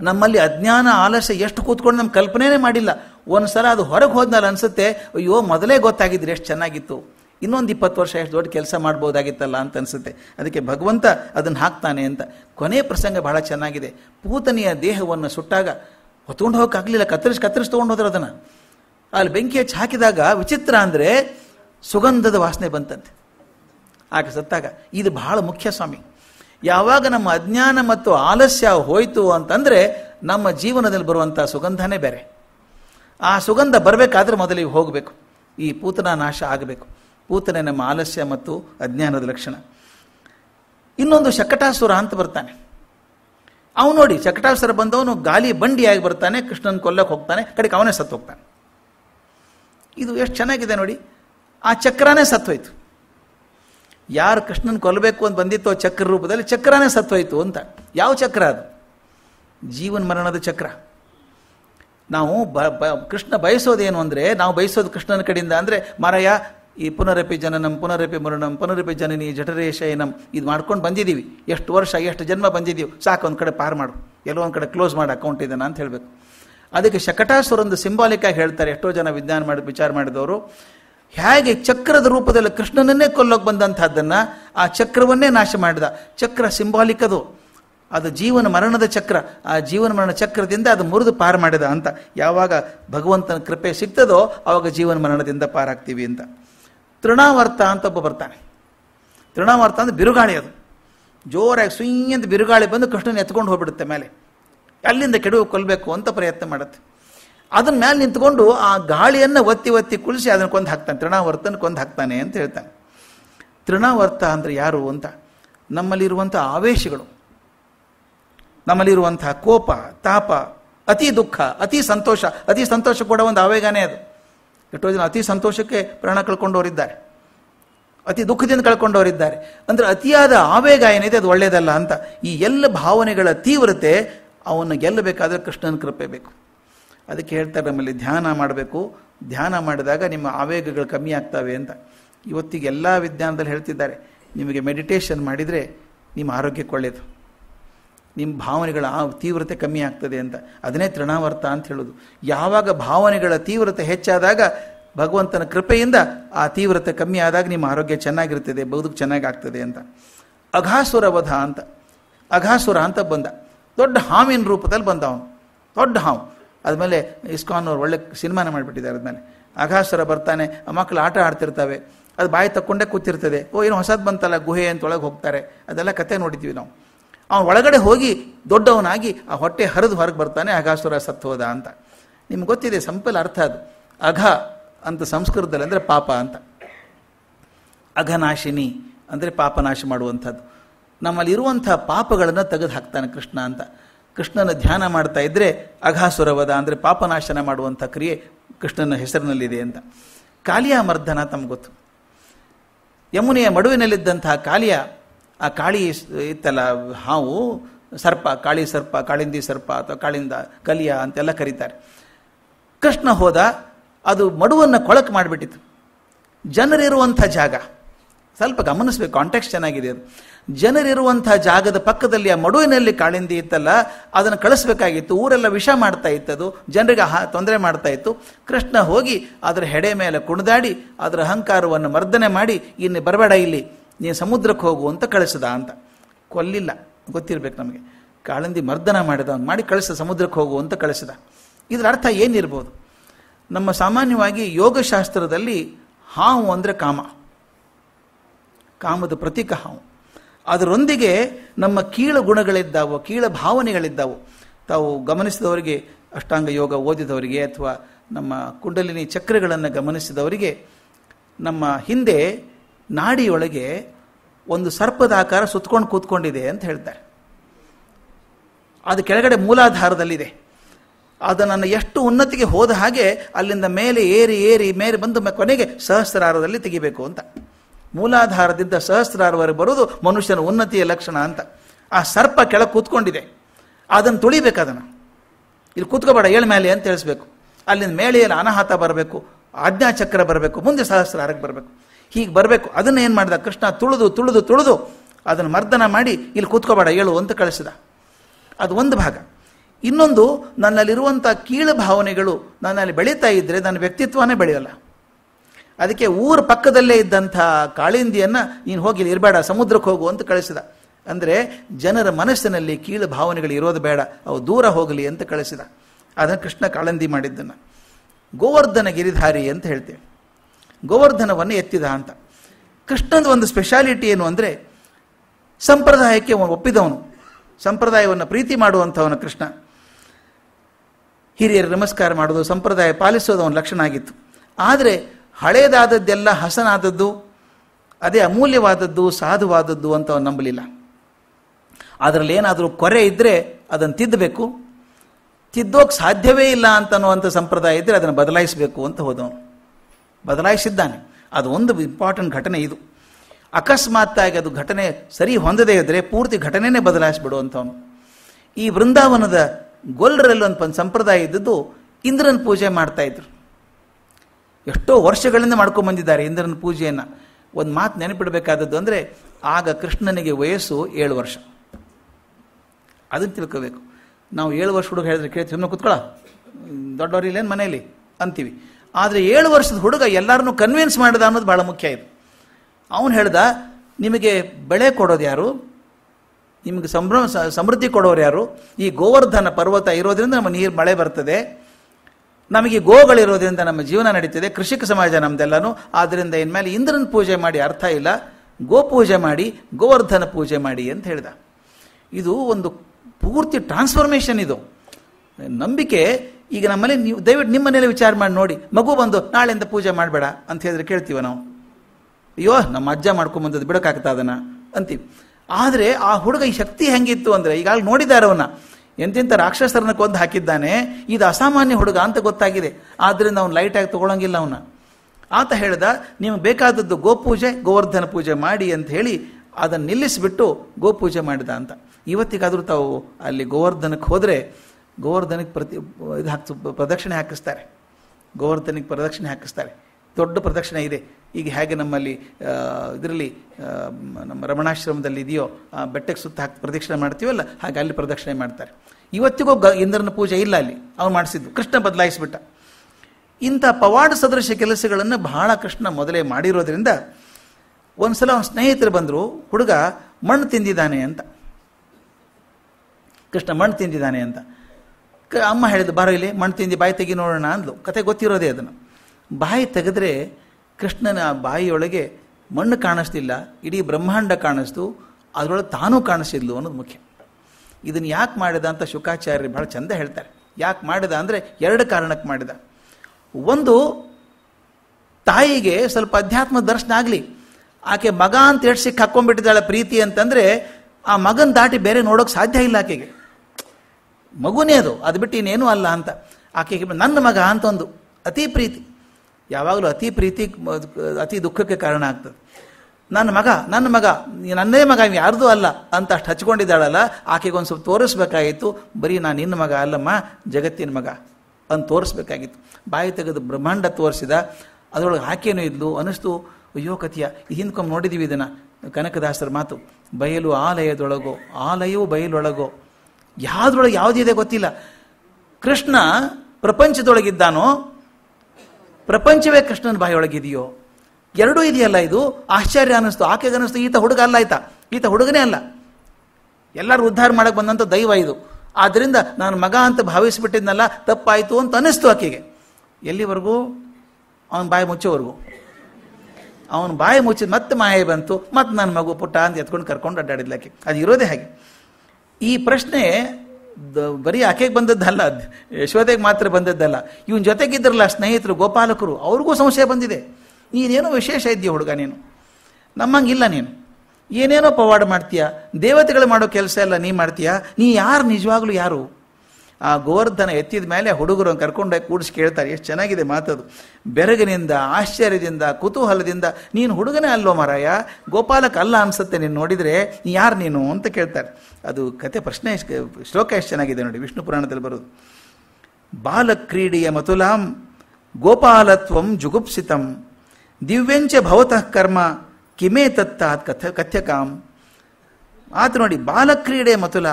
ನಮ್ಮಲ್ಲಿ ಅಜ್ಞಾನ ಆಲಸ್ಯ ಎಷ್ಟು ಕೂತ್ಕೊಂಡು ನಮ್ಮ ಕಲ್ಪನೆನೇ ಮಾಡಿಲ್ಲ ಒಂದು ಸಲ ಅದು ಹೊರಗೆ ಹೋದ್ಮೇಲೆ ಅನಿಸುತ್ತೆ ಅಯ್ಯೋ ಮೊದಲೇ ಗೊತ್ತಾಗಿದ್ರೆ ಎಷ್ಟು ಚೆನ್ನಾಗಿತ್ತು ಇನ್ನೊಂದು ಇಪ್ಪತ್ತು ವರ್ಷ ಎಷ್ಟು ದೊಡ್ಡ ಕೆಲಸ ಮಾಡ್ಬೋದಾಗಿತ್ತಲ್ಲ ಅಂತ ಅನಿಸುತ್ತೆ ಅದಕ್ಕೆ ಭಗವಂತ ಅದನ್ನು ಹಾಕ್ತಾನೆ ಅಂತ ಕೊನೆ ಪ್ರಸಂಗ ಬಹಳ ಚೆನ್ನಾಗಿದೆ ಪೂತನೆಯ ದೇಹವನ್ನು ಸುಟ್ಟಾಗ ಹೊತ್ಕೊಂಡು ಹೋಗೋಕ್ಕಾಗಲಿಲ್ಲ ಕತ್ತರಿಸಿ ಕತ್ತರಿಸಿ ತೊಗೊಂಡು ಹೋದ್ರೆ ಅದನ್ನು ಅಲ್ಲಿ ಬೆಂಕಿ ಹಚ್ಚಿ ಹಾಕಿದಾಗ ವಿಚಿತ್ರ ಅಂದರೆ ಸುಗಂಧದ ವಾಸನೆ ಬಂತಂತೆ ಆಗ ಸತ್ತಾಗ ಇದು ಬಹಳ ಮುಖ್ಯ ಸ್ವಾಮಿ ಯಾವಾಗ ನಮ್ಮ ಅಜ್ಞಾನ ಮತ್ತು ಆಲಸ್ಯ ಹೋಯಿತು ಅಂತಂದರೆ ನಮ್ಮ ಜೀವನದಲ್ಲಿ ಬರುವಂಥ ಸುಗಂಧನೇ ಬೇರೆ ಆ ಸುಗಂಧ ಬರಬೇಕಾದ್ರೆ ಮೊದಲಿಗೆ ಹೋಗಬೇಕು ಈ ಪೂತನ ನಾಶ ಆಗಬೇಕು ಪೂತನೆ ನಮ್ಮ ಆಲಸ್ಯ ಮತ್ತು ಅಜ್ಞಾನದ ಲಕ್ಷಣ ಇನ್ನೊಂದು ಶಕಟಾಸುರ ಅಂತ ಬರ್ತಾನೆ ಅವ್ನು ನೋಡಿ ಶಕಟಾಸುರ ಬಂದವನು ಗಾಲಿ ಬಂಡಿಯಾಗಿ ಬರ್ತಾನೆ ಕೃಷ್ಣನ ಕೊಲ್ಲಕ್ಕೆ ಹೋಗ್ತಾನೆ ಕಡೆಗೆ ಅವನೇ ಸತ್ತು ಹೋಗ್ತಾನೆ ಇದು ಎಷ್ಟು ಚೆನ್ನಾಗಿದೆ ನೋಡಿ ಆ ಚಕ್ರನೇ ಸತ್ತೋಯ್ತು ಯಾರು ಕೃಷ್ಣನ ಕೊಲ್ಲಬೇಕು ಅಂತ ಬಂದಿತ್ತು ಚಕ್ರ ರೂಪದಲ್ಲಿ ಚಕ್ರನೇ ಸತ್ತೋಯ್ತು ಅಂತ ಯಾವ ಚಕ್ರ ಅದು ಜೀವನ ಮರಣದ ಚಕ್ರ ನಾವು ಬ ಬ ಕೃಷ್ಣ ಬಯಸೋದೇನು ಅಂದರೆ ನಾವು ಬಯಸೋದು ಕೃಷ್ಣನ ಕಡೆಯಿಂದ ಅಂದರೆ ಮಾರಯ್ಯ ಈ ಪುನರಪಿ ಜನನಂ ಪುನರಪಿ ಮರಣಂ ಪುನರಪಿ ಜನನಿ ಜಠರೇ ಶಯನಂ ಇದು ಮಾಡ್ಕೊಂಡು ಬಂದಿದ್ದೀವಿ ಎಷ್ಟು ವರ್ಷ ಎಷ್ಟು ಜನ್ಮ ಬಂದಿದ್ದೀವಿ ಸಾಕು ಒಂದು ಕಡೆ ಪಾರ್ ಮಾಡು ಎಲ್ಲೋ ಒಂದು ಕಡೆ ಕ್ಲೋಸ್ ಮಾಡಿ ಅಕೌಂಟ್ ಇದನ್ನು ಅಂತ ಹೇಳಬೇಕು ಅದಕ್ಕೆ ಸಿಂಬಾಲಿಕ್ ಸಿಂಬಾಲಿಕಾಗಿ ಹೇಳ್ತಾರೆ ಎಷ್ಟೋ ಜನ ವಿಜ್ಞಾನ ಮಾಡಿ ವಿಚಾರ ಮಾಡಿದವರು ಹೇಗೆ ಚಕ್ರದ ರೂಪದಲ್ಲಿ ಕೃಷ್ಣನನ್ನೇ ಕೊಲ್ಲೋಕೆ ಬಂದಂಥದ್ದನ್ನು ಆ ಚಕ್ರವನ್ನೇ ನಾಶ ಮಾಡಿದ ಚಕ್ರ ಸಿಂಬಾಲಿಕದು ಅದು ಜೀವನ ಮರಣದ ಚಕ್ರ ಆ ಜೀವನ ಮರಣ ಚಕ್ರದಿಂದ ಅದು ಮುರಿದು ಪಾರು ಮಾಡಿದ ಅಂತ ಯಾವಾಗ ಭಗವಂತನ ಕೃಪೆ ಸಿಗ್ತದೋ ಆವಾಗ ಜೀವನ ಮರಣದಿಂದ ಪಾರಾಗ್ತೀವಿ ಅಂತ ತೃಣಾವರ್ತ ಅಂತ ಒಬ್ಬ ಬರ್ತಾನೆ ತೃಣಾವರ್ತ ಅಂದ್ರೆ ಬಿರುಗಾಳಿ ಅದು ಜೋರಾಗಿ ಸುಯ್ಯಂತ ಅಂತ ಬಿರುಗಾಳಿ ಬಂದು ಕೃಷ್ಣನ ಎತ್ಕೊಂಡು ಹೋಗ್ಬಿಡುತ್ತೆ ಮೇಲೆ ಅಲ್ಲಿಂದ ಕೆಡವು ಕೊಲ್ಲಬೇಕು ಅಂತ ಪ್ರಯತ್ನ ಮಾಡುತ್ತೆ ಅದನ್ನ ಮೇಲೆ ನಿಂತ್ಕೊಂಡು ಆ ಗಾಳಿಯನ್ನು ಒತ್ತಿ ಒತ್ತಿ ಕುಲಿಸಿ ಅದನ್ನು ಕೊಂದು ಹಾಕ್ತಾನೆ ತೃಣಾವರ್ತನ ಕೊಂದು ಹಾಕ್ತಾನೆ ಅಂತ ಹೇಳ್ತಾನೆ ತೃಣಾವರ್ತ ಅಂದರೆ ಯಾರು ಅಂತ ನಮ್ಮಲ್ಲಿರುವಂಥ ಆವೇಶಗಳು ನಮ್ಮಲ್ಲಿರುವಂತಹ ಕೋಪ ತಾಪ ಅತಿ ದುಃಖ ಅತಿ ಸಂತೋಷ ಅತಿ ಸಂತೋಷ ಕೂಡ ಒಂದು ಆವೇಗನೇ ಅದು ಎಷ್ಟೋ ಜನ ಅತಿ ಸಂತೋಷಕ್ಕೆ ಪ್ರಾಣ ಕಳ್ಕೊಂಡವರಿದ್ದಾರೆ ಅತಿ ದುಃಖದಿಂದ ಕಳ್ಕೊಂಡವರಿದ್ದಾರೆ ಅಂದರೆ ಅತಿಯಾದ ಆವೇಗ ಏನಿದೆ ಅದು ಒಳ್ಳೆಯದಲ್ಲ ಅಂತ ಈ ಎಲ್ಲ ಭಾವನೆಗಳ ತೀವ್ರತೆ ಅವನ್ನು ಗೆಲ್ಲಬೇಕಾದ್ರೆ ಕೃಷ್ಣನ ಕೃಪೆ ಬೇಕು ಅದಕ್ಕೆ ಹೇಳ್ತಾರೆ ನಮ್ಮಲ್ಲಿ ಧ್ಯಾನ ಮಾಡಬೇಕು ಧ್ಯಾನ ಮಾಡಿದಾಗ ನಿಮ್ಮ ಆವೇಗಗಳು ಕಮ್ಮಿ ಆಗ್ತವೆ ಅಂತ ಇವತ್ತಿಗೆ ಎಲ್ಲ ವಿಜ್ಞಾನದಲ್ಲಿ ಹೇಳ್ತಿದ್ದಾರೆ ನಿಮಗೆ ಮೆಡಿಟೇಷನ್ ಮಾಡಿದರೆ ನಿಮ್ಮ ಆರೋಗ್ಯಕ್ಕೆ ಒಳ್ಳೆಯದು ನಿಮ್ಮ ಭಾವನೆಗಳ ಆ ತೀವ್ರತೆ ಕಮ್ಮಿ ಆಗ್ತದೆ ಅಂತ ಅದನ್ನೇ ತೃಣಾವರ್ತ ಅಂತ ಹೇಳೋದು ಯಾವಾಗ ಭಾವನೆಗಳ ತೀವ್ರತೆ ಹೆಚ್ಚಾದಾಗ ಭಗವಂತನ ಕೃಪೆಯಿಂದ ಆ ತೀವ್ರತೆ ಕಮ್ಮಿ ಆದಾಗ ನಿಮ್ಮ ಆರೋಗ್ಯ ಚೆನ್ನಾಗಿರ್ತದೆ ಬದುಕು ಚೆನ್ನಾಗಾಗ್ತದೆ ಅಂತ ಅಘಾಸುರ ವಧ ಅಂತ ಅಘಾಸುರ ಅಂತ ಬಂದ ದೊಡ್ಡ ಹಾವಿನ ರೂಪದಲ್ಲಿ ಬಂದ ಅವನು ದೊಡ್ಡ ಹಾವು ಆದಮೇಲೆ ಇಸ್ಕಾನ್ ಅವ್ರು ಒಳ್ಳೆ ಸಿನಿಮಾನ ಮಾಡಿಬಿಟ್ಟಿದ್ದಾರೆ ಅದಮೇಲೆ ಅಘಾಸುರ ಬರ್ತಾನೆ ಆ ಮಕ್ಕಳು ಆಟ ಆಡ್ತಿರ್ತವೆ ಅದು ಬಾಯಿ ತಕ್ಕೊಂಡೇ ಕೂತಿರ್ತದೆ ಓ ಏನು ಹೊಸದು ಬಂತಲ್ಲ ಗುಹೆ ಅಂತ ಒಳಗೆ ಹೋಗ್ತಾರೆ ಅದೆಲ್ಲ ಕತೆ ನೋಡಿದ್ದೀವಿ ನಾವು ಅವನು ಒಳಗಡೆ ಹೋಗಿ ದೊಡ್ಡವನಾಗಿ ಆ ಹೊಟ್ಟೆ ಹರಿದು ಹೊರಗೆ ಬರ್ತಾನೆ ಅಘಾಸುರ ಸತ್ವದ ಅಂತ ನಿಮ್ಗೆ ಗೊತ್ತಿದೆ ಸಂಪಲ್ ಅರ್ಥ ಅದು ಅಘ ಅಂತ ಸಂಸ್ಕೃತದಲ್ಲಿ ಅಂದರೆ ಪಾಪ ಅಂತ ಅಘನಾಶಿನಿ ಅಂದರೆ ಪಾಪನಾಶ ಮಾಡುವಂಥದ್ದು ನಮ್ಮಲ್ಲಿ ಇರುವಂಥ ಪಾಪಗಳನ್ನು ತೆಗೆದು ಹಾಕ್ತಾನೆ ಕೃಷ್ಣ ಅಂತ ಕೃಷ್ಣನ ಧ್ಯಾನ ಮಾಡ್ತಾ ಇದ್ದರೆ ಅಘಾಸುರವದ ಅಂದರೆ ಪಾಪನಾಶನ ಮಾಡುವಂಥ ಕ್ರಿಯೆ ಕೃಷ್ಣನ ಹೆಸರಿನಲ್ಲಿದೆ ಅಂತ ಕಾಲಿಯ ಮರ್ಧನ ತಮ್ಗೊತ್ತು ಯಮುನೆಯ ಮಡುವಿನಲ್ಲಿದ್ದಂತಹ ಕಾಲಿಯ ಆ ಕಾಳಿ ಇತ್ತಲ್ಲ ಹಾವು ಸರ್ಪ ಕಾಳಿ ಸರ್ಪ ಕಾಳಿಂದಿ ಸರ್ಪ ಅಥವಾ ಕಾಳಿಂದ ಕಲಿಯ ಅಂತೆಲ್ಲ ಕರೀತಾರೆ ಕೃಷ್ಣ ಹೋದ ಅದು ಮಡುವನ್ನು ಕೊಳಕು ಮಾಡಿಬಿಟ್ಟಿತ್ತು ಜನರಿರುವಂಥ ಜಾಗ ಸ್ವಲ್ಪ ಗಮನಿಸ್ಬೇಕು ಕಾಂಟ್ಯಾಕ್ಸ್ ಚೆನ್ನಾಗಿದೆ ಅದು ಜನರಿರುವಂಥ ಜಾಗದ ಪಕ್ಕದಲ್ಲಿ ಆ ಮಡುವಿನಲ್ಲಿ ಕಾಳಿಂದಿ ಇತ್ತಲ್ಲ ಅದನ್ನು ಕಳಿಸ್ಬೇಕಾಗಿತ್ತು ಊರೆಲ್ಲ ವಿಷ ಮಾಡ್ತಾ ಇತ್ತದು ಜನರಿಗೆ ಹಾ ತೊಂದರೆ ಮಾಡ್ತಾ ಇತ್ತು ಕೃಷ್ಣ ಹೋಗಿ ಅದರ ಹೆಡೆ ಮೇಲೆ ಕುಣಿದಾಡಿ ಅದರ ಅಹಂಕಾರವನ್ನು ಮರ್ದನೆ ಮಾಡಿ ಇನ್ನು ಬರಬೇಡ ಇಲ್ಲಿ ನೀನು ಸಮುದ್ರಕ್ಕೆ ಹೋಗು ಅಂತ ಕಳಿಸದ ಅಂತ ಕೊಲ್ಲಿಲ್ಲ ಗೊತ್ತಿರಬೇಕು ನಮಗೆ ಕಾಳಂದಿ ಮರ್ದನ ಮಾಡಿದ ಮಾಡಿ ಕಳಿಸ ಸಮುದ್ರಕ್ಕೆ ಹೋಗು ಅಂತ ಕಳಿಸಿದ ಇದರ ಅರ್ಥ ಏನಿರ್ಬೋದು ನಮ್ಮ ಸಾಮಾನ್ಯವಾಗಿ ಯೋಗಶಾಸ್ತ್ರದಲ್ಲಿ ಹಾವು ಅಂದರೆ ಕಾಮ ಕಾಮದ ಪ್ರತೀಕ ಹಾವು ಅದರೊಂದಿಗೆ ನಮ್ಮ ಕೀಳ ಗುಣಗಳಿದ್ದಾವೋ ಕೀಳ ಭಾವನೆಗಳಿದ್ದಾವೋ ತಾವು ಗಮನಿಸಿದವರಿಗೆ ಅಷ್ಟಾಂಗ ಯೋಗ ಓದಿದವರಿಗೆ ಅಥವಾ ನಮ್ಮ ಕುಂಡಲಿನಿ ಚಕ್ರಗಳನ್ನು ಗಮನಿಸಿದವರಿಗೆ ನಮ್ಮ ಹಿಂದೆ ನಾಡಿಯೊಳಗೆ ಒಂದು ಸರ್ಪದ ಆಕಾರ ಸುತ್ತಕೊಂಡು ಕೂತ್ಕೊಂಡಿದೆ ಅಂತ ಹೇಳ್ತಾರೆ ಅದು ಕೆಳಗಡೆ ಮೂಲಾಧಾರದಲ್ಲಿದೆ ಅದು ಎಷ್ಟು ಉನ್ನತಿಗೆ ಹೋದ ಹಾಗೆ ಅಲ್ಲಿಂದ ಮೇಲೆ ಏರಿ ಏರಿ ಮೇಲೆ ಬಂದು ಕೊನೆಗೆ ಸಹಸ್ರಾರದಲ್ಲಿ ತೆಗಿಬೇಕು ಅಂತ ಮೂಲಾಧಾರದಿಂದ ಸಹಸ್ರಾರವರೆಗೆ ಬರುವುದು ಮನುಷ್ಯನ ಉನ್ನತಿಯ ಲಕ್ಷಣ ಅಂತ ಆ ಸರ್ಪ ಕೆಳಗೆ ಕೂತ್ಕೊಂಡಿದೆ ಅದನ್ನು ತುಳಿಬೇಕು ಅದನ್ನು ಇಲ್ಲಿ ಕೂತ್ಕೋಬೇಡ ಏಳು ಮೇಲೆ ಅಂತ ತಿಳಿಸ್ಬೇಕು ಅಲ್ಲಿಂದ ಮೇಳೆಯಲ್ಲಿ ಅನಾಹಾತ ಬರಬೇಕು ಆಜ್ಞಾಚಕ್ರ ಬರಬೇಕು ಮುಂದೆ ಸಹಸ್ರಾರಕ್ಕೆ ಬರಬೇಕು ಹೀಗೆ ಬರಬೇಕು ಅದನ್ನು ಏನು ಮಾಡಿದ ಕೃಷ್ಣ ತುಳಿದು ತುಳಿದು ತುಳಿದು ಅದನ್ನು ಮರ್ದನ ಮಾಡಿ ಇಲ್ಲಿ ಕೂತ್ಕೋಬೇಡ ಹೇಳು ಅಂತ ಕಳಿಸಿದ ಅದು ಒಂದು ಭಾಗ ಇನ್ನೊಂದು ನನ್ನಲ್ಲಿರುವಂಥ ಕೀಳು ಭಾವನೆಗಳು ನನ್ನಲ್ಲಿ ಬೆಳೀತಾ ಇದ್ದರೆ ನನ್ನ ವ್ಯಕ್ತಿತ್ವನೇ ಬೆಳೆಯೋಲ್ಲ ಅದಕ್ಕೆ ಊರ ಪಕ್ಕದಲ್ಲೇ ಇದ್ದಂಥ ಕಾಳಿಂದಿಯನ್ನು ನೀನು ಹೋಗಿ ಇರಬೇಡ ಸಮುದ್ರಕ್ಕೆ ಹೋಗು ಅಂತ ಕಳಿಸಿದ ಅಂದರೆ ಜನರ ಮನಸ್ಸಿನಲ್ಲಿ ಕೀಳು ಭಾವನೆಗಳು ಇರೋದು ಬೇಡ ಅವು ದೂರ ಹೋಗಲಿ ಅಂತ ಕಳಿಸಿದ ಅದನ್ನು ಕೃಷ್ಣ ಕಾಳಂದಿ ಮಾಡಿದ್ದನ್ನು ಗೋವರ್ಧನ ಗಿರಿಧಾರಿ ಅಂತ ಹೇಳ್ತೇವೆ ಗೋವರ್ಧನವನ್ನು ಎತ್ತಿದ ಅಂತ ಕೃಷ್ಣದ ಒಂದು ಸ್ಪೆಷಾಲಿಟಿ ಏನು ಅಂದರೆ ಸಂಪ್ರದಾಯಕ್ಕೆ ಒಪ್ಪಿದವನು ಸಂಪ್ರದಾಯವನ್ನು ಪ್ರೀತಿ ಮಾಡುವಂಥವನು ಕೃಷ್ಣ ಹಿರಿಯರು ನಮಸ್ಕಾರ ಮಾಡೋದು ಸಂಪ್ರದಾಯ ಪಾಲಿಸೋದು ಅವನ ಲಕ್ಷಣ ಆಗಿತ್ತು ಆದರೆ ಹಳೆಯದಾದದ್ದೆಲ್ಲ ಹಸನಾದದ್ದು ಅದೇ ಅಮೂಲ್ಯವಾದದ್ದು ಸಾಧುವಾದದ್ದು ಅಂತ ಅವನು ನಂಬಲಿಲ್ಲ ಅದರಲ್ಲಿ ಏನಾದರೂ ಕೊರೆ ಇದ್ದರೆ ಅದನ್ನು ತಿದ್ದಬೇಕು ತಿದ್ದೋಕೆ ಸಾಧ್ಯವೇ ಇಲ್ಲ ಅಂತನ್ನುವಂಥ ಸಂಪ್ರದಾಯ ಇದ್ದರೆ ಅದನ್ನು ಬದಲಾಯಿಸಬೇಕು ಅಂತ ಹೋದವನು ಬದಲಾಯಿಸಿದ್ದಾನೆ ಅದು ಒಂದು ಇಂಪಾರ್ಟೆಂಟ್ ಘಟನೆ ಇದು ಅಕಸ್ಮಾತ್ತಾಗಿ ಅದು ಘಟನೆ ಸರಿ ಹೊಂದದೇ ಇದ್ದರೆ ಪೂರ್ತಿ ಘಟನೆನೇ ಬದಲಾಯಿಸಿಬಿಡುವಂಥವನು ಈ ವೃಂದಾವನದ ಗೊಲ್ಲರಲ್ಲಿ ಒಂದು ಸಂಪ್ರದಾಯ ಇದ್ದದ್ದು ಇಂದ್ರನ ಪೂಜೆ ಮಾಡ್ತಾ ಇದ್ರು ಎಷ್ಟೋ ವರ್ಷಗಳಿಂದ ಮಾಡ್ಕೊಂಬಂದಿದ್ದಾರೆ ಇಂದ್ರನ ಪೂಜೆಯನ್ನು ಒಂದು ಮಾತು ನೆನಪಿಡಬೇಕಾದದ್ದು ಅಂದರೆ ಆಗ ಕೃಷ್ಣನಿಗೆ ವಯಸ್ಸು ಏಳು ವರ್ಷ ಅದನ್ನು ತಿಳ್ಕೋಬೇಕು ನಾವು ಏಳು ವರ್ಷ ಹುಡುಗ ಹೇಳಿದ್ರೆ ಕೇಳ್ತೀವಿ ಸುಮ್ಮನೆ ಕೂತ್ಕೊಳ್ಳ ದೊಡ್ಡವ್ರು ಇಲ್ಲೇನು ಮನೆಯಲ್ಲಿ ಅಂತೀವಿ ಆದರೆ ಏಳು ವರ್ಷದ ಹುಡುಗ ಎಲ್ಲರನ್ನೂ ಕನ್ವಿನ್ಸ್ ಮಾಡಿದ ಅನ್ನೋದು ಭಾಳ ಮುಖ್ಯ ಇದು ಅವನು ಹೇಳ್ದ ನಿಮಗೆ ಬೆಳೆ ಕೊಡೋದು ಯಾರು ನಿಮಗೆ ಸಂಭ್ರಮ ಸಮೃದ್ಧಿ ಕೊಡೋರು ಯಾರು ಈ ಗೋವರ್ಧನ ಪರ್ವತ ಇರೋದ್ರಿಂದ ನಮ್ಮ ನೀರು ಮಳೆ ಬರ್ತದೆ ನಮಗೆ ಗೋಗಳಿರೋದ್ರಿಂದ ನಮ್ಮ ಜೀವನ ನಡೀತದೆ ಕೃಷಿಕ ಸಮಾಜ ನಮ್ಮದೆಲ್ಲನೂ ಆದ್ದರಿಂದ ಇನ್ಮೇಲೆ ಇಂದ್ರನ ಪೂಜೆ ಮಾಡಿ ಅರ್ಥ ಇಲ್ಲ ಗೋ ಪೂಜೆ ಮಾಡಿ ಗೋವರ್ಧನ ಪೂಜೆ ಮಾಡಿ ಅಂತ ಹೇಳಿದ ಇದು ಒಂದು ಪೂರ್ತಿ ಟ್ರಾನ್ಸ್ಫಾರ್ಮೇಷನ್ ಇದು ನಂಬಿಕೆ ಈಗ ನಮ್ಮನೆ ನೀವು ದಯವಿಟ್ಟು ನಿಮ್ಮ ವಿಚಾರ ಮಾಡಿ ನೋಡಿ ಮಗು ಬಂದು ನಾಳೆಯಿಂದ ಪೂಜೆ ಮಾಡಬೇಡ ಅಂತ ಹೇಳಿದ್ರೆ ಕೇಳ್ತೀವ ನಾವು ಅಯ್ಯೋ ನಮ್ಮ ಅಜ್ಜ ಮಾಡ್ಕೊಂಬಂದದ್ದು ಬಿಡೋಕ್ಕಾಗ್ತಾ ಅದನ್ನು ಅಂತೀವಿ ಆದರೆ ಆ ಹುಡುಗ ಈ ಶಕ್ತಿ ಹೆಂಗಿತ್ತು ಅಂದರೆ ಈಗ ಅಲ್ಲಿ ನೋಡಿದ್ದಾರೆ ಅವನ್ನ ಎಂತೆಂಥ ರಾಕ್ಷಸರನ್ನ ಕೊಂದು ಹಾಕಿದ್ದಾನೆ ಇದು ಅಸಾಮಾನ್ಯ ಹುಡುಗ ಅಂತ ಗೊತ್ತಾಗಿದೆ ಆದ್ದರಿಂದ ಅವ್ನು ಲೈಟಾಗಿ ತೊಗೊಳಂಗಿಲ್ಲ ಅವನ ಆತ ಹೇಳ್ದ ನಿಮ್ಗೆ ಬೇಕಾದದ್ದು ಗೋಪೂಜೆ ಗೋವರ್ಧನ ಪೂಜೆ ಮಾಡಿ ಅಂತ ಹೇಳಿ ಅದನ್ನು ನಿಲ್ಲಿಸಿಬಿಟ್ಟು ಗೋಪೂಜೆ ಮಾಡಿದ ಅಂತ ಇವತ್ತಿಗಾದರೂ ತಾವು ಅಲ್ಲಿ ಗೋವರ್ಧನಕ್ಕೆ ಹೋದರೆ ಗೋವರ್ಧನಕ್ಕೆ ಪ್ರತಿ ಇದು ಹಾಕ್ಸ ಪ್ರದಕ್ಷಿಣೆ ಹಾಕಿಸ್ತಾರೆ ಗೋವರ್ಧನಕ್ಕೆ ಪ್ರದಕ್ಷಿಣೆ ಹಾಕಿಸ್ತಾರೆ ದೊಡ್ಡ ಪ್ರದಕ್ಷಿಣೆ ಇದೆ ಈಗ ಹೇಗೆ ನಮ್ಮಲ್ಲಿ ಇದರಲ್ಲಿ ನಮ್ಮ ರಮಣಾಶ್ರಮದಲ್ಲಿ ಇದೆಯೋ ಆ ಬೆಟ್ಟಕ್ಕೆ ಸುತ್ತ ಹಾಕಿ ಪ್ರದಕ್ಷಿಣೆ ಮಾಡ್ತೀವಲ್ಲ ಹಾಗೆ ಅಲ್ಲಿ ಪ್ರದಕ್ಷಿಣೆ ಮಾಡ್ತಾರೆ ಇವತ್ತಿಗೂ ಗ ಇಂದ್ರನ ಪೂಜೆ ಇಲ್ಲ ಅಲ್ಲಿ ಅವ್ನು ಮಾಡಿಸಿದ್ದು ಕೃಷ್ಣ ಬದಲಾಯಿಸ್ಬಿಟ್ಟ ಇಂಥ ಪವಾಡ ಸದೃಶ ಕೆಲಸಗಳನ್ನು ಬಹಳ ಕೃಷ್ಣ ಮೊದಲೇ ಮಾಡಿರೋದ್ರಿಂದ ಒಂದು ಸಲ ಅವ್ನ ಸ್ನೇಹಿತರು ಬಂದರು ಹುಡುಗ ಮಣ್ಣು ತಿಂದಿದ್ದಾನೆ ಅಂತ ಕೃಷ್ಣ ಮಣ್ಣು ತಿಂದಿದ್ದಾನೆ ಅಂತ ಅಮ್ಮ ಹೇಳಿದ ಬರೋ ಇಲ್ಲಿ ಮಣ್ಣು ತಿಂದು ಬಾಯಿ ತೆಗಿ ನೋಡೋಣ ಅಂದ್ಲು ಕತೆ ಗೊತ್ತಿರೋದೇ ಅದನ್ನು ಬಾಯಿ ತೆಗೆದ್ರೆ ಕೃಷ್ಣನ ಬಾಯಿಯೊಳಗೆ ಮಣ್ಣು ಕಾಣಿಸ್ತಿಲ್ಲ ಇಡೀ ಬ್ರಹ್ಮಾಂಡ ಕಾಣಿಸ್ತು ಅದರೊಳಗೆ ತಾನೂ ಕಾಣಿಸಿದ್ಲು ಅನ್ನೋದು ಮುಖ್ಯ ಇದನ್ನು ಯಾಕೆ ಮಾಡಿದ ಅಂತ ಶುಕಾಚಾರ್ಯರು ಬಹಳ ಚಂದ ಹೇಳ್ತಾರೆ ಯಾಕೆ ಮಾಡಿದ ಅಂದರೆ ಎರಡು ಕಾರಣಕ್ಕೆ ಮಾಡಿದ ಒಂದು ತಾಯಿಗೆ ಸ್ವಲ್ಪ ಅಧ್ಯಾತ್ಮ ದರ್ಶನ ಆಗಲಿ ಆಕೆ ಮಗ ಅಂತ ಹೇಳಿ ಸಿಕ್ಕಿ ಪ್ರೀತಿ ಅಂತಂದರೆ ಆ ಮಗನ ದಾಟಿ ಬೇರೆ ನೋಡೋಕೆ ಸಾಧ್ಯ ಇಲ್ಲ ಆಕೆಗೆ ಮಗುನೇ ಅದು ಅದು ಬಿಟ್ಟು ಇನ್ನೇನೂ ಅಲ್ಲ ಅಂತ ಆಕೆಗೆ ನನ್ನ ಮಗ ಅಂತ ಒಂದು ಅತಿ ಪ್ರೀತಿ ಯಾವಾಗಲೂ ಅತಿ ಪ್ರೀತಿ ಅತಿ ದುಃಖಕ್ಕೆ ಕಾರಣ ಆಗ್ತದೆ ನನ್ನ ಮಗ ನನ್ನ ಮಗ ನನ್ನೇ ಮಗ ಯಾರ್ದೂ ಅಲ್ಲ ಅಂತ ಅಷ್ಟು ಹಚ್ಕೊಂಡಿದ್ದಾಳಲ್ಲ ಒಂದು ಸ್ವಲ್ಪ ತೋರಿಸ್ಬೇಕಾಗಿತ್ತು ಬರೀ ನಾನು ನಿನ್ನ ಮಗ ಅಲ್ಲಮ್ಮ ಜಗತ್ತಿನ ಮಗ ಅಂತ ತೋರಿಸ್ಬೇಕಾಗಿತ್ತು ಬಾಯಿ ತೆಗೆದು ಬ್ರಹ್ಮಾಂಡ ತೋರಿಸಿದ ಅದರೊಳಗೆ ಆಕೆಯೂ ಇದ್ಲು ಅನಿಸ್ತು ಅಯ್ಯೋ ಕಥೆಯ ಹಿಂದ್ಕೊಂಡು ನೋಡಿದ್ದೀವಿ ಇದನ್ನು ಕನಕದಾಸರ ಮಾತು ಬಯಲು ಆಲಯದೊಳಗೋ ಆಲಯವು ಬಯಲೊಳಗೋ ಯಾವುದ್ರೊಳಗೆ ಯಾವುದಿದೆ ಗೊತ್ತಿಲ್ಲ ಕೃಷ್ಣ ಪ್ರಪಂಚದೊಳಗಿದ್ದಾನೋ ಪ್ರಪಂಚವೇ ಕೃಷ್ಣನ ಬಾಯಿಯೊಳಗಿದೆಯೋ ಎರಡೂ ಇದೆಯಲ್ಲ ಇದು ಆಶ್ಚರ್ಯ ಅನ್ನಿಸ್ತು ಆಕೆಗೆ ಅನ್ನಿಸ್ತು ಈತ ಹುಡುಗ ಅಲ್ಲ ಆಯ್ತಾ ಈತ ಹುಡುಗನೇ ಅಲ್ಲ ಎಲ್ಲರೂ ಉದ್ಧಾರ ಮಾಡಕ್ಕೆ ಬಂದಂಥ ದೈವ ಇದು ಆದ್ದರಿಂದ ನಾನು ಮಗ ಅಂತ ಭಾವಿಸಿಬಿಟ್ಟಿದ್ನಲ್ಲ ತಪ್ಪಾಯಿತು ಅಂತ ಅನ್ನಿಸ್ತು ಆಕೆಗೆ ಎಲ್ಲಿವರೆಗೂ ಅವನ ಬಾಯಿ ಮುಚ್ಚೋವರೆಗೂ ಅವನ ಬಾಯಿ ಮುಚ್ಚಿದ ಮತ್ತೆ ಮಾಯೆ ಬಂತು ಮತ್ತೆ ನನ್ನ ಮಗು ಪುಟ್ಟ ಅಂತ ಎತ್ಕೊಂಡು ಕರ್ಕೊಂಡು ಅಡ್ಡಾಡಿದ್ಲಾಕೆ ಅದು ಇರೋದೇ ಹಾಗೆ ಈ ಪ್ರಶ್ನೆ ಬರೀ ಆಕೆಗೆ ಬಂದದ್ದಲ್ಲ ಯಶೋಧೆಗೆ ಮಾತ್ರ ಬಂದದ್ದಲ್ಲ ಇವನ ಜೊತೆಗಿದ್ದರಲ್ಲ ಸ್ನೇಹಿತರು ಗೋಪಾಲಕರು ಅವ್ರಿಗೂ ಸಂಶಯ ಬಂದಿದೆ ನೀನೇನೋ ವಿಶೇಷ ಇದೆಯಾ ಹುಡುಗ ನೀನು ನಮ್ಮಂಗಿಲ್ಲ ನೀನು ಏನೇನೋ ಪವಾಡ ಮಾಡ್ತೀಯಾ ದೇವತೆಗಳು ಮಾಡೋ ಕೆಲಸ ಎಲ್ಲ ನೀ ಮಾಡ್ತೀಯಾ ನೀ ಯಾರು ನಿಜವಾಗ್ಲೂ ಯಾರು ಆ ಗೋವರ್ಧನ ಎತ್ತಿದ ಮೇಲೆ ಹುಡುಗರು ಕರ್ಕೊಂಡೋಗಿ ಕೂಡಿಸಿ ಕೇಳ್ತಾರೆ ಎಷ್ಟು ಚೆನ್ನಾಗಿದೆ ಮಾತದು ಬೆರಗಿನಿಂದ ಆಶ್ಚರ್ಯದಿಂದ ಕುತೂಹಲದಿಂದ ನೀನು ಹುಡುಗನೇ ಅಲ್ಲೋ ಮಾರಾಯ ಗೋಪಾಲಕ ಅಲ್ಲ ಅನ್ಸುತ್ತೆ ನೀನು ನೋಡಿದರೆ ಯಾರು ನೀನು ಅಂತ ಕೇಳ್ತಾರೆ ಅದು ಕತೆ ಪ್ರಶ್ನೆ ಶ್ಲೋಕ ಎಷ್ಟು ಚೆನ್ನಾಗಿದೆ ನೋಡಿ ವಿಷ್ಣು ಪುರಾಣದಲ್ಲಿ ಬರೋದು ಬಾಲಕ್ರೀಡೆಯ ಮತುಲಾಂ ಗೋಪಾಲತ್ವಂ ಜುಗುಪ್ಸಿತಂ ದಿವ್ಯಂಚ ಭವತಃ ಕರ್ಮ ಕಿಮೇ ತತ್ತಾತ್ ಕಥ ಕಥ್ಯಕಾಂ ಆತ ನೋಡಿ ಬಾಲಕ್ರೀಡೆ ಮತುಲಾ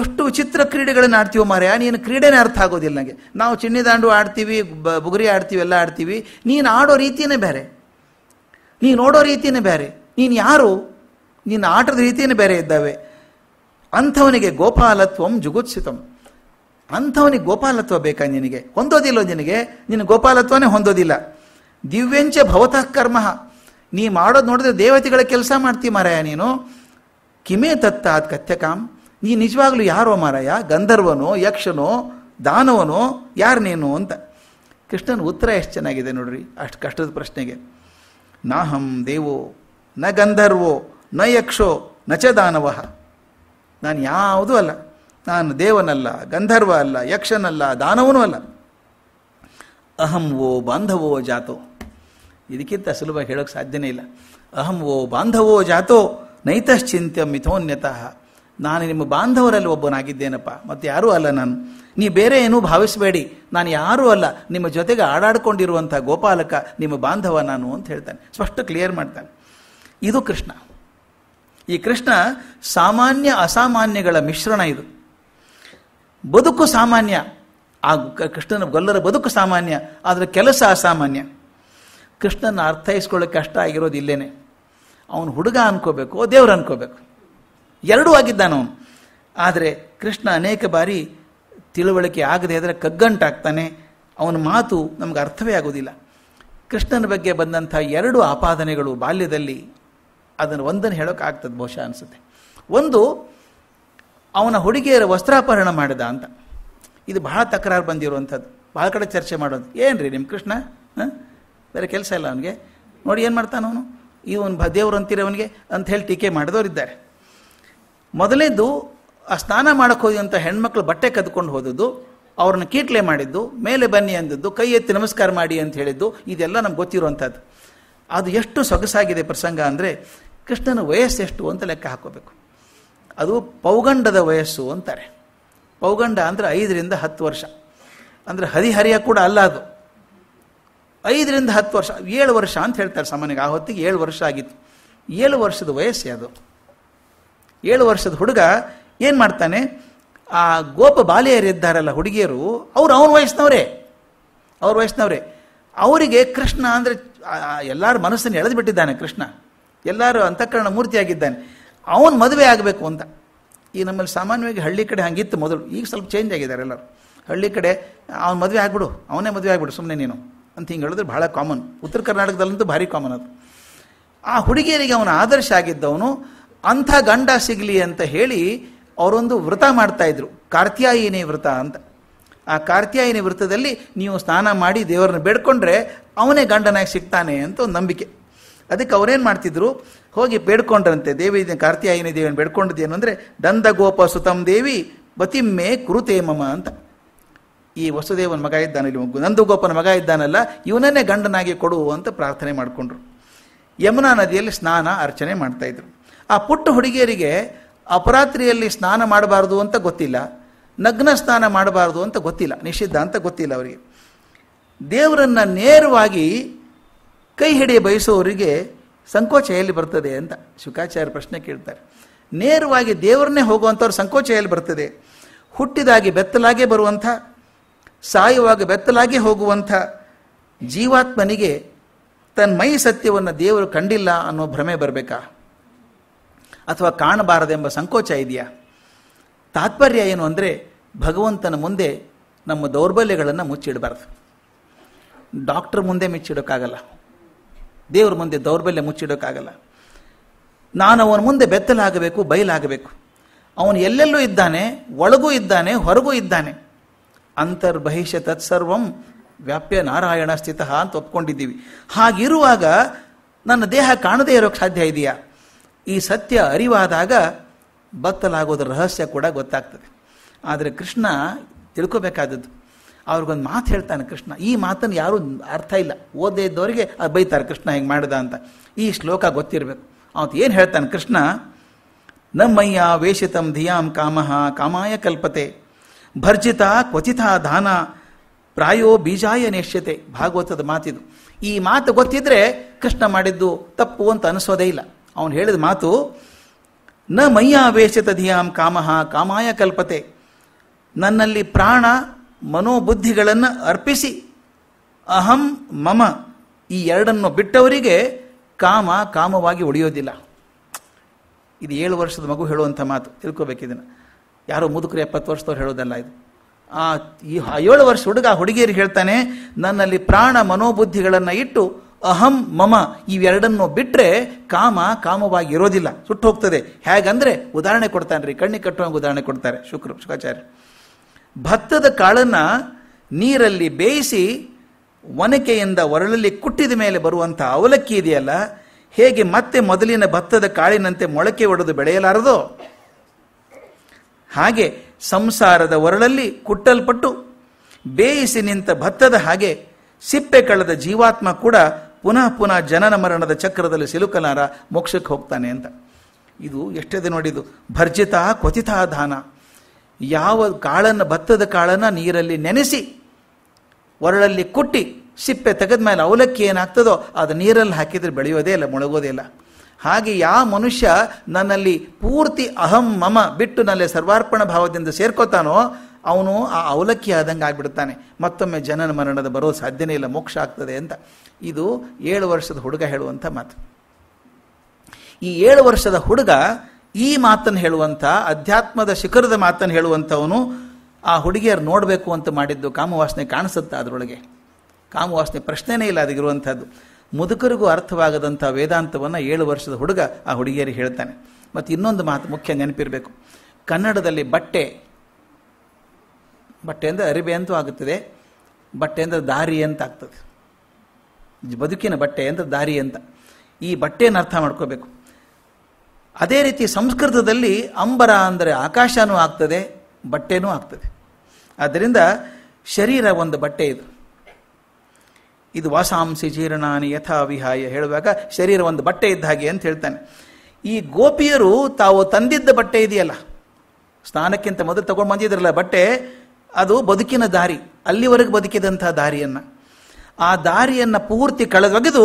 ಎಷ್ಟು ವಿಚಿತ್ರ ಕ್ರೀಡೆಗಳನ್ನು ಆಡ್ತೀವೋ ಮಾರ್ಯ ನೀನು ಕ್ರೀಡೆನೇ ಅರ್ಥ ಆಗೋದಿಲ್ಲ ನನಗೆ ನಾವು ಚಿನ್ನಿದಾಂಡು ಆಡ್ತೀವಿ ಬುಗುರಿ ಆಡ್ತೀವಿ ಎಲ್ಲ ಆಡ್ತೀವಿ ನೀನು ಆಡೋ ರೀತಿಯೇ ಬೇರೆ ನೀನು ನೋಡೋ ರೀತಿಯೇ ಬೇರೆ ನೀನು ಯಾರು ನಿನ್ನ ಆಟದ ರೀತಿಯೇ ಬೇರೆ ಇದ್ದಾವೆ ಅಂಥವನಿಗೆ ಗೋಪಾಲತ್ವಂ ಜುಗುತ್ಸಿತಂ ಅಂಥವನಿಗೆ ಗೋಪಾಲತ್ವ ಬೇಕಾ ನಿನಗೆ ಹೊಂದೋದಿಲ್ಲ ನಿನಗೆ ನಿನ್ನ ಗೋಪಾಲತ್ವನೇ ಹೊಂದೋದಿಲ್ಲ ದಿವ್ಯಂಚ ಭವತಃ ಕರ್ಮ ನೀ ಮಾಡೋದು ನೋಡಿದ್ರೆ ದೇವತೆಗಳ ಕೆಲಸ ಮಾಡ್ತೀವಿ ಮಾರಾಯ ನೀನು ಕಿಮೇ ತತ್ತಾತ್ ಕಥ್ಯಕಾಂ ನೀ ನಿಜವಾಗ್ಲೂ ಯಾರೋ ಮಾರಾಯ ಗಂಧರ್ವನೋ ಯಕ್ಷನೋ ದಾನವನೋ ಯಾರು ಅಂತ ಕೃಷ್ಣನ ಉತ್ತರ ಎಷ್ಟು ಚೆನ್ನಾಗಿದೆ ನೋಡ್ರಿ ಅಷ್ಟು ಕಷ್ಟದ ಪ್ರಶ್ನೆಗೆ ನಾಹಂ ದೇವೋ ನ ಗಂಧರ್ವೋ ನ ಯಕ್ಷೋ ನ ಚ ದಾನವ ನಾನು ಯಾವುದೂ ಅಲ್ಲ ನಾನು ದೇವನಲ್ಲ ಗಂಧರ್ವ ಅಲ್ಲ ಯಕ್ಷನಲ್ಲ ದಾನವನೂ ಅಲ್ಲ ಅಹಂ ಓ ಬಾಂಧವೋ ಜಾತೋ ಇದಕ್ಕಿಂತ ಸುಲಭ ಹೇಳೋಕ್ಕೆ ಸಾಧ್ಯನೇ ಇಲ್ಲ ಅಹಂ ಓ ಬಾಂಧವೋ ಜಾತೋ ನೈತಶ್ಚಿಂತ್ಯ ಮಿಥೋನ್ಯತಃ ನಾನು ನಿಮ್ಮ ಬಾಂಧವರಲ್ಲಿ ಒಬ್ಬನಾಗಿದ್ದೇನಪ್ಪ ಮತ್ತು ಯಾರೂ ಅಲ್ಲ ನಾನು ನೀ ಬೇರೆ ಏನೂ ಭಾವಿಸಬೇಡಿ ನಾನು ಯಾರೂ ಅಲ್ಲ ನಿಮ್ಮ ಜೊತೆಗೆ ಆಡಾಡ್ಕೊಂಡಿರುವಂಥ ಗೋಪಾಲಕ ನಿಮ್ಮ ಬಾಂಧವ ನಾನು ಅಂತ ಹೇಳ್ತಾನೆ ಸ್ಪಷ್ಟ ಕ್ಲಿಯರ್ ಮಾಡ್ತಾನೆ ಇದು ಕೃಷ್ಣ ಈ ಕೃಷ್ಣ ಸಾಮಾನ್ಯ ಅಸಾಮಾನ್ಯಗಳ ಮಿಶ್ರಣ ಇದು ಬದುಕು ಸಾಮಾನ್ಯ ಆ ಕೃಷ್ಣನ ಗೊಲ್ಲರ ಬದುಕು ಸಾಮಾನ್ಯ ಆದರೆ ಕೆಲಸ ಅಸಾಮಾನ್ಯ ಕೃಷ್ಣನ ಅರ್ಥೈಸ್ಕೊಳ್ಳೋಕೆ ಕಷ್ಟ ಆಗಿರೋದು ಇಲ್ಲೇನೆ ಅವನು ಹುಡುಗ ಅನ್ಕೋಬೇಕು ದೇವ್ರು ಅನ್ಕೋಬೇಕು ಎರಡೂ ಆಗಿದ್ದಾನವನು ಆದರೆ ಕೃಷ್ಣ ಅನೇಕ ಬಾರಿ ತಿಳುವಳಿಕೆ ಆಗದೆ ಆದರೆ ಕಗ್ಗಂಟಾಗ್ತಾನೆ ಅವನ ಮಾತು ನಮಗೆ ಅರ್ಥವೇ ಆಗೋದಿಲ್ಲ ಕೃಷ್ಣನ ಬಗ್ಗೆ ಬಂದಂಥ ಎರಡು ಆಪಾದನೆಗಳು ಬಾಲ್ಯದಲ್ಲಿ ಅದನ್ನು ಒಂದನ್ನು ಹೇಳೋಕ್ಕಾಗ್ತದೆ ಬಹುಶಃ ಅನಿಸುತ್ತೆ ಒಂದು ಅವನ ಹುಡುಗಿಯರ ವಸ್ತ್ರಾಪಹರಣ ಮಾಡಿದ ಅಂತ ಇದು ಬಹಳ ತಕರಾರು ಬಂದಿರುವಂಥದ್ದು ಭಾಳ ಕಡೆ ಚರ್ಚೆ ಮಾಡೋದು ಏನು ರೀ ನಿಮ್ಮ ಕೃಷ್ಣ ಬೇರೆ ಕೆಲಸ ಇಲ್ಲ ಅವನಿಗೆ ನೋಡಿ ಏನು ಮಾಡ್ತಾನವನು ಇವನು ಬ ದೇವ್ರು ಅಂತೀರಿ ಅವನಿಗೆ ಅಂತ ಹೇಳಿ ಟೀಕೆ ಮಾಡಿದವರಿದ್ದಾರೆ ಮೊದಲೇದು ಆ ಸ್ನಾನ ಮಾಡಕ್ಕೆ ಹೋದಂಥ ಹೆಣ್ಮಕ್ಳು ಬಟ್ಟೆ ಕದ್ಕೊಂಡು ಹೋದದ್ದು ಅವ್ರನ್ನ ಕೀಟ್ಲೆ ಮಾಡಿದ್ದು ಮೇಲೆ ಬನ್ನಿ ಅಂದದ್ದು ಕೈ ಎತ್ತಿ ನಮಸ್ಕಾರ ಮಾಡಿ ಅಂತ ಹೇಳಿದ್ದು ಇದೆಲ್ಲ ನಮ್ಗೆ ಗೊತ್ತಿರುವಂಥದ್ದು ಅದು ಎಷ್ಟು ಸೊಗಸಾಗಿದೆ ಪ್ರಸಂಗ ಅಂದರೆ ಕೃಷ್ಣನ ವಯಸ್ಸು ಎಷ್ಟು ಅಂತ ಲೆಕ್ಕ ಹಾಕೋಬೇಕು ಅದು ಪೌಗಂಡದ ವಯಸ್ಸು ಅಂತಾರೆ ಪೌಗಂಡ ಅಂದರೆ ಐದರಿಂದ ಹತ್ತು ವರ್ಷ ಅಂದರೆ ಹರಿಹರಿಯ ಕೂಡ ಅಲ್ಲ ಅದು ಐದರಿಂದ ಹತ್ತು ವರ್ಷ ಏಳು ವರ್ಷ ಅಂತ ಹೇಳ್ತಾರೆ ಸಾಮಾನ್ಯ ಆ ಹೊತ್ತಿಗೆ ಏಳು ವರ್ಷ ಆಗಿತ್ತು ಏಳು ವರ್ಷದ ವಯಸ್ಸೇ ಅದು ಏಳು ವರ್ಷದ ಹುಡುಗ ಏನು ಮಾಡ್ತಾನೆ ಆ ಗೋಪ ಬಾಲೆಯರಿದ್ದಾರಲ್ಲ ಹುಡುಗಿಯರು ಅವ್ರು ಅವನ ವಯಸ್ಸಿನವರೇ ಅವ್ರ ವಯಸ್ಸಿನವರೇ ಅವರಿಗೆ ಕೃಷ್ಣ ಅಂದರೆ ಎಲ್ಲರ ಮನಸ್ಸನ್ನು ಎಳೆದು ಬಿಟ್ಟಿದ್ದಾನೆ ಕೃಷ್ಣ ಎಲ್ಲರೂ ಅಂತಃಕರಣ ಮೂರ್ತಿಯಾಗಿದ್ದಾನೆ ಅವನು ಮದುವೆ ಆಗಬೇಕು ಅಂತ ಈ ನಮ್ಮಲ್ಲಿ ಸಾಮಾನ್ಯವಾಗಿ ಹಳ್ಳಿ ಕಡೆ ಹಂಗಿತ್ತು ಮೊದಲು ಈಗ ಸ್ವಲ್ಪ ಚೇಂಜ್ ಆಗಿದ್ದಾರೆ ಎಲ್ಲರೂ ಹಳ್ಳಿ ಕಡೆ ಅವ್ನು ಮದುವೆ ಆಗ್ಬಿಡು ಅವನೇ ಮದುವೆ ಆಗ್ಬಿಡು ಸುಮ್ಮನೆ ನೀನು ಅಂತ ಹಿಂಗೆ ಹೇಳಿದ್ರೆ ಭಾಳ ಕಾಮನ್ ಉತ್ತರ ಕರ್ನಾಟಕದಲ್ಲಂತೂ ಭಾರಿ ಕಾಮನ್ ಅದು ಆ ಹುಡುಗಿಯರಿಗೆ ಅವನ ಆದರ್ಶ ಆಗಿದ್ದವನು ಅಂಥ ಗಂಡ ಸಿಗಲಿ ಅಂತ ಹೇಳಿ ಅವರೊಂದು ವ್ರತ ಮಾಡ್ತಾ ಇದ್ರು ಕಾರ್ತ್ಯಾಯಿನಿ ವ್ರತ ಅಂತ ಆ ಕಾರ್ತ್ಯಾಯಿನಿ ವ್ರತದಲ್ಲಿ ನೀವು ಸ್ನಾನ ಮಾಡಿ ದೇವರನ್ನ ಬೇಡ್ಕೊಂಡ್ರೆ ಅವನೇ ಗಂಡನಾಗಿ ಸಿಗ್ತಾನೆ ಅಂತ ಒಂದು ನಂಬಿಕೆ ಅದಕ್ಕೆ ಅವರೇನು ಮಾಡ್ತಿದ್ರು ಹೋಗಿ ಬೇಡ್ಕೊಂಡ್ರಂತೆ ದೇವಿ ಕಾರ್ತ್ಯಾಯಿನಿ ದೇವಿಯನ್ನು ಬೇಡ್ಕೊಂಡಿದ್ದೇನು ಅಂದರೆ ಗೋಪ ಸುತಮ್ ದೇವಿ ಬತಿಮ್ಮೆ ಕುರುತೆ ಅಂತ ಈ ವಸುದೇವನ ಮಗ ಇದ್ದಾನೆ ಇಲ್ಲಿ ನಂದಗೋಪನ ಮಗ ಇದ್ದಾನಲ್ಲ ಇವನನ್ನೇ ಗಂಡನಾಗಿ ಕೊಡು ಅಂತ ಪ್ರಾರ್ಥನೆ ಮಾಡಿಕೊಂಡ್ರು ಯಮುನಾ ನದಿಯಲ್ಲಿ ಸ್ನಾನ ಅರ್ಚನೆ ಮಾಡ್ತಾಯಿದ್ರು ಆ ಪುಟ್ಟ ಹುಡುಗಿಯರಿಗೆ ಅಪರಾತ್ರಿಯಲ್ಲಿ ಸ್ನಾನ ಮಾಡಬಾರ್ದು ಅಂತ ಗೊತ್ತಿಲ್ಲ ನಗ್ನ ಸ್ನಾನ ಮಾಡಬಾರ್ದು ಅಂತ ಗೊತ್ತಿಲ್ಲ ನಿಷಿದ್ಧ ಅಂತ ಗೊತ್ತಿಲ್ಲ ಅವರಿಗೆ ದೇವರನ್ನು ನೇರವಾಗಿ ಕೈ ಹಿಡಿಯ ಬಯಸೋರಿಗೆ ಸಂಕೋಚ ಎಲ್ಲಿ ಬರ್ತದೆ ಅಂತ ಶುಕಾಚಾರ್ಯ ಪ್ರಶ್ನೆ ಕೇಳ್ತಾರೆ ನೇರವಾಗಿ ದೇವರನ್ನೇ ಹೋಗುವಂಥವ್ರು ಸಂಕೋಚ ಎಲ್ಲಿ ಬರ್ತದೆ ಹುಟ್ಟಿದಾಗಿ ಬೆತ್ತಲಾಗೆ ಬರುವಂಥ ಸಾಯುವಾಗ ಬೆತ್ತಲಾಗೆ ಹೋಗುವಂಥ ಜೀವಾತ್ಮನಿಗೆ ತನ್ನ ಮೈ ಸತ್ಯವನ್ನು ದೇವರು ಕಂಡಿಲ್ಲ ಅನ್ನೋ ಭ್ರಮೆ ಬರಬೇಕಾ ಅಥವಾ ಕಾಣಬಾರದೆಂಬ ಸಂಕೋಚ ಇದೆಯಾ ತಾತ್ಪರ್ಯ ಏನು ಅಂದರೆ ಭಗವಂತನ ಮುಂದೆ ನಮ್ಮ ದೌರ್ಬಲ್ಯಗಳನ್ನು ಮುಚ್ಚಿಡಬಾರ್ದು ಡಾಕ್ಟರ್ ಮುಂದೆ ಮುಚ್ಚಿಡೋಕ್ಕಾಗಲ್ಲ ದೇವ್ರ ಮುಂದೆ ದೌರ್ಬಲ್ಯ ಮುಚ್ಚಿಡೋಕ್ಕಾಗಲ್ಲ ನಾನು ಅವನ ಮುಂದೆ ಬೆತ್ತಲಾಗಬೇಕು ಬಯಲಾಗಬೇಕು ಅವನು ಎಲ್ಲೆಲ್ಲೂ ಇದ್ದಾನೆ ಒಳಗೂ ಇದ್ದಾನೆ ಹೊರಗೂ ಇದ್ದಾನೆ ಬಹಿಷ್ಯ ತತ್ಸರ್ವಂ ವ್ಯಾಪ್ಯ ನಾರಾಯಣ ಸ್ಥಿತ ಅಂತ ಒಪ್ಕೊಂಡಿದ್ದೀವಿ ಹಾಗಿರುವಾಗ ನನ್ನ ದೇಹ ಕಾಣದೇ ಇರೋಕ್ಕೆ ಸಾಧ್ಯ ಇದೆಯಾ ಈ ಸತ್ಯ ಅರಿವಾದಾಗ ಬತ್ತಲಾಗೋದ್ರ ರಹಸ್ಯ ಕೂಡ ಗೊತ್ತಾಗ್ತದೆ ಆದರೆ ಕೃಷ್ಣ ತಿಳ್ಕೋಬೇಕಾದದ್ದು ಅವ್ರಿಗೊಂದು ಮಾತು ಹೇಳ್ತಾನೆ ಕೃಷ್ಣ ಈ ಮಾತನ್ನು ಯಾರೂ ಅರ್ಥ ಇಲ್ಲ ಓದೇ ಇದ್ದವರಿಗೆ ಅದು ಬೈತಾರೆ ಕೃಷ್ಣ ಹೆಂಗೆ ಮಾಡಿದ ಅಂತ ಈ ಶ್ಲೋಕ ಗೊತ್ತಿರಬೇಕು ಅವತ್ತು ಏನು ಹೇಳ್ತಾನೆ ಕೃಷ್ಣ ನಮ್ಮಯ್ಯ ವೇಷಿತಂ ಧಿಯಾಂ ಕಾಮಹಾ ಕಾಮಾಯ ಕಲ್ಪತೆ ಭರ್ಜಿತ ಕ್ವಚಿತ ದಾನ ಪ್ರಾಯೋ ಬೀಜಾಯ ನೇಷ್ಯತೆ ಭಾಗವತದ ಮಾತಿದು ಈ ಮಾತು ಗೊತ್ತಿದ್ರೆ ಕೃಷ್ಣ ಮಾಡಿದ್ದು ತಪ್ಪು ಅಂತ ಅನಿಸೋದೇ ಇಲ್ಲ ಅವನು ಹೇಳಿದ ಮಾತು ನ ಧಿಯಾಂ ಕಾಮಹ ಕಾಮಾಯ ಕಲ್ಪತೆ ನನ್ನಲ್ಲಿ ಪ್ರಾಣ ಮನೋಬುದ್ಧಿಗಳನ್ನು ಅರ್ಪಿಸಿ ಅಹಂ ಮಮ ಈ ಎರಡನ್ನು ಬಿಟ್ಟವರಿಗೆ ಕಾಮ ಕಾಮವಾಗಿ ಉಳಿಯೋದಿಲ್ಲ ಇದು ಏಳು ವರ್ಷದ ಮಗು ಹೇಳುವಂಥ ಮಾತು ತಿಳ್ಕೋಬೇಕಿದ್ದೀನಿ ಯಾರೋ ಮುದುಕರು ಎಪ್ಪತ್ತು ವರ್ಷದವ್ರು ಹೇಳೋದಲ್ಲ ಇದು ಆ ಈ ಏಳು ವರ್ಷ ಹುಡುಗ ಹುಡುಗಿಯರಿಗೆ ಹೇಳ್ತಾನೆ ನನ್ನಲ್ಲಿ ಪ್ರಾಣ ಮನೋಬುದ್ಧಿಗಳನ್ನು ಇಟ್ಟು ಅಹಂ ಮಮ ಇವೆರಡನ್ನು ಬಿಟ್ಟರೆ ಕಾಮ ಕಾಮವಾಗಿ ಇರೋದಿಲ್ಲ ಸುಟ್ಟು ಹೋಗ್ತದೆ ಹೇಗಂದರೆ ಉದಾಹರಣೆ ಕೊಡ್ತಾನೆ ರೀ ಕಣ್ಣಿ ಕಟ್ಟುವಂಗೆ ಉದಾಹರಣೆ ಕೊಡ್ತಾರೆ ಶುಕ್ರ ಶುಕಾಚಾರ್ಯ ಭತ್ತದ ಕಾಳನ್ನು ನೀರಲ್ಲಿ ಬೇಯಿಸಿ ಒನಕೆಯಿಂದ ಒರಳಲ್ಲಿ ಕುಟ್ಟಿದ ಮೇಲೆ ಬರುವಂಥ ಅವಲಕ್ಕಿ ಇದೆಯಲ್ಲ ಹೇಗೆ ಮತ್ತೆ ಮೊದಲಿನ ಭತ್ತದ ಕಾಳಿನಂತೆ ಮೊಳಕೆ ಒಡೆದು ಬೆಳೆಯಲಾರದೋ ಹಾಗೆ ಸಂಸಾರದ ಒರಳಲ್ಲಿ ಕುಟ್ಟಲ್ಪಟ್ಟು ಬೇಯಿಸಿ ನಿಂತ ಭತ್ತದ ಹಾಗೆ ಸಿಪ್ಪೆ ಕಳೆದ ಜೀವಾತ್ಮ ಕೂಡ ಪುನಃ ಪುನಃ ಜನನ ಮರಣದ ಚಕ್ರದಲ್ಲಿ ಸಿಲುಕಲಾರ ಮೋಕ್ಷಕ್ಕೆ ಹೋಗ್ತಾನೆ ಅಂತ ಇದು ಎಷ್ಟಿದೆ ನೋಡಿದು ಭರ್ಜಿತ ಕ್ವಚಿತ ದಾನ ಯಾವ ಕಾಳನ್ನು ಭತ್ತದ ಕಾಳನ್ನು ನೀರಲ್ಲಿ ನೆನೆಸಿ ಒರಳಲ್ಲಿ ಕುಟ್ಟಿ ಸಿಪ್ಪೆ ತೆಗೆದ ಮೇಲೆ ಅವಲಕ್ಕಿ ಏನಾಗ್ತದೋ ಅದು ನೀರಲ್ಲಿ ಹಾಕಿದರೆ ಬೆಳೆಯೋದೇ ಇಲ್ಲ ಮುಳುಗೋದೇ ಇಲ್ಲ ಹಾಗೆ ಯಾವ ಮನುಷ್ಯ ನನ್ನಲ್ಲಿ ಪೂರ್ತಿ ಅಹಂ ಮಮ ಬಿಟ್ಟು ನನ್ನ ಸರ್ವಾರ್ಪಣ ಭಾವದಿಂದ ಸೇರ್ಕೋತಾನೋ ಅವನು ಆ ಅವಲಕ್ಕಿ ಆದಂಗೆ ಆಗಿಬಿಡ್ತಾನೆ ಮತ್ತೊಮ್ಮೆ ಜನನ ಮರಣದ ಬರೋ ಸಾಧ್ಯನೇ ಇಲ್ಲ ಮೋಕ್ಷ ಆಗ್ತದೆ ಅಂತ ಇದು ಏಳು ವರ್ಷದ ಹುಡುಗ ಹೇಳುವಂಥ ಮಾತು ಈ ಏಳು ವರ್ಷದ ಹುಡುಗ ಈ ಮಾತನ್ನು ಹೇಳುವಂಥ ಅಧ್ಯಾತ್ಮದ ಶಿಖರದ ಮಾತನ್ನು ಹೇಳುವಂಥವನು ಆ ಹುಡುಗಿಯರು ನೋಡಬೇಕು ಅಂತ ಮಾಡಿದ್ದು ಕಾಮವಾಸನೆ ಕಾಣಿಸುತ್ತಾ ಅದರೊಳಗೆ ಕಾಮವಾಸನೆ ಪ್ರಶ್ನೆನೇ ಇಲ್ಲ ಅದಕ್ಕಿರುವಂಥದ್ದು ಮುದುಕರಿಗೂ ಅರ್ಥವಾಗದಂಥ ವೇದಾಂತವನ್ನು ಏಳು ವರ್ಷದ ಹುಡುಗ ಆ ಹುಡುಗಿಯರಿಗೆ ಹೇಳ್ತಾನೆ ಮತ್ತು ಇನ್ನೊಂದು ಮಾತು ಮುಖ್ಯ ನೆನಪಿರಬೇಕು ಕನ್ನಡದಲ್ಲಿ ಬಟ್ಟೆ ಬಟ್ಟೆ ಅಂದರೆ ಅರಿಬೆ ಅಂತೂ ಆಗುತ್ತದೆ ಬಟ್ಟೆ ಅಂದರೆ ದಾರಿ ಅಂತ ಆಗ್ತದೆ ಬದುಕಿನ ಬಟ್ಟೆ ಅಂದರೆ ದಾರಿ ಅಂತ ಈ ಬಟ್ಟೆಯನ್ನು ಅರ್ಥ ಮಾಡ್ಕೋಬೇಕು ಅದೇ ರೀತಿ ಸಂಸ್ಕೃತದಲ್ಲಿ ಅಂಬರ ಅಂದರೆ ಆಕಾಶನೂ ಆಗ್ತದೆ ಬಟ್ಟೆನೂ ಆಗ್ತದೆ ಆದ್ದರಿಂದ ಶರೀರ ಒಂದು ಬಟ್ಟೆ ಇದು ಇದು ವಾಸಾಂಸಿ ಜೀರ್ಣಾನಿ ಯಥಾ ಹೇಳುವಾಗ ಶರೀರ ಒಂದು ಬಟ್ಟೆ ಇದ್ದ ಹಾಗೆ ಅಂತ ಹೇಳ್ತಾನೆ ಈ ಗೋಪಿಯರು ತಾವು ತಂದಿದ್ದ ಬಟ್ಟೆ ಇದೆಯಲ್ಲ ಸ್ನಾನಕ್ಕಿಂತ ಮೊದಲು ತಗೊಂಡು ಬಂದಿದ್ರಲ್ಲ ಬಟ್ಟೆ ಅದು ಬದುಕಿನ ದಾರಿ ಅಲ್ಲಿವರೆಗೆ ಬದುಕಿದಂಥ ದಾರಿಯನ್ನು ಆ ದಾರಿಯನ್ನು ಪೂರ್ತಿ ಕಳೆದೊಗೆದು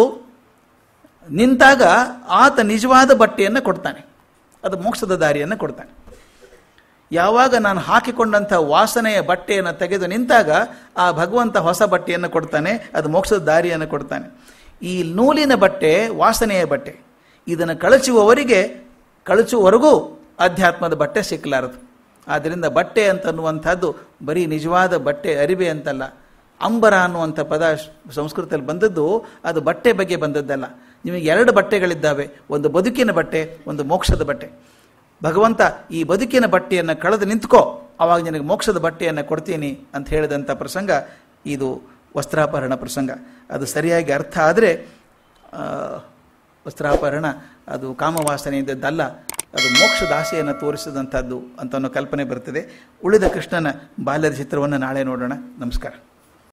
ನಿಂತಾಗ ಆತ ನಿಜವಾದ ಬಟ್ಟೆಯನ್ನು ಕೊಡ್ತಾನೆ ಅದು ಮೋಕ್ಷದ ದಾರಿಯನ್ನು ಕೊಡ್ತಾನೆ ಯಾವಾಗ ನಾನು ಹಾಕಿಕೊಂಡಂಥ ವಾಸನೆಯ ಬಟ್ಟೆಯನ್ನು ತೆಗೆದು ನಿಂತಾಗ ಆ ಭಗವಂತ ಹೊಸ ಬಟ್ಟೆಯನ್ನು ಕೊಡ್ತಾನೆ ಅದು ಮೋಕ್ಷದ ದಾರಿಯನ್ನು ಕೊಡ್ತಾನೆ ಈ ನೂಲಿನ ಬಟ್ಟೆ ವಾಸನೆಯ ಬಟ್ಟೆ ಇದನ್ನು ಕಳಚುವವರಿಗೆ ಕಳಚುವವರೆಗೂ ಅಧ್ಯಾತ್ಮದ ಬಟ್ಟೆ ಸಿಕ್ಕಲಾರದು ಆದ್ದರಿಂದ ಬಟ್ಟೆ ಅಂತನ್ನುವಂಥದ್ದು ಬರೀ ನಿಜವಾದ ಬಟ್ಟೆ ಅರಿವೆ ಅಂತಲ್ಲ ಅಂಬರ ಅನ್ನುವಂಥ ಪದ ಸಂಸ್ಕೃತದಲ್ಲಿ ಬಂದದ್ದು ಅದು ಬಟ್ಟೆ ಬಗ್ಗೆ ಬಂದದ್ದಲ್ಲ ನಿಮಗೆ ಎರಡು ಬಟ್ಟೆಗಳಿದ್ದಾವೆ ಒಂದು ಬದುಕಿನ ಬಟ್ಟೆ ಒಂದು ಮೋಕ್ಷದ ಬಟ್ಟೆ ಭಗವಂತ ಈ ಬದುಕಿನ ಬಟ್ಟೆಯನ್ನು ಕಳೆದು ನಿಂತ್ಕೋ ಆವಾಗ ನಿನಗೆ ಮೋಕ್ಷದ ಬಟ್ಟೆಯನ್ನು ಕೊಡ್ತೀನಿ ಅಂತ ಹೇಳಿದಂಥ ಪ್ರಸಂಗ ಇದು ವಸ್ತ್ರಾಪಹರಣ ಪ್ರಸಂಗ ಅದು ಸರಿಯಾಗಿ ಅರ್ಥ ಆದರೆ ವಸ್ತ್ರಾಪಹರಣ ಅದು ಕಾಮವಾಸನೆಯಿಂದದ್ದಲ್ಲ ಅದು ಮೋಕ್ಷದ ಆಸೆಯನ್ನು ತೋರಿಸಿದಂಥದ್ದು ಅಂತನೋ ಕಲ್ಪನೆ ಬರ್ತದೆ ಉಳಿದ ಕೃಷ್ಣನ ಬಾಲ್ಯದ ಚಿತ್ರವನ್ನು ನಾಳೆ ನೋಡೋಣ ನಮಸ್ಕಾರ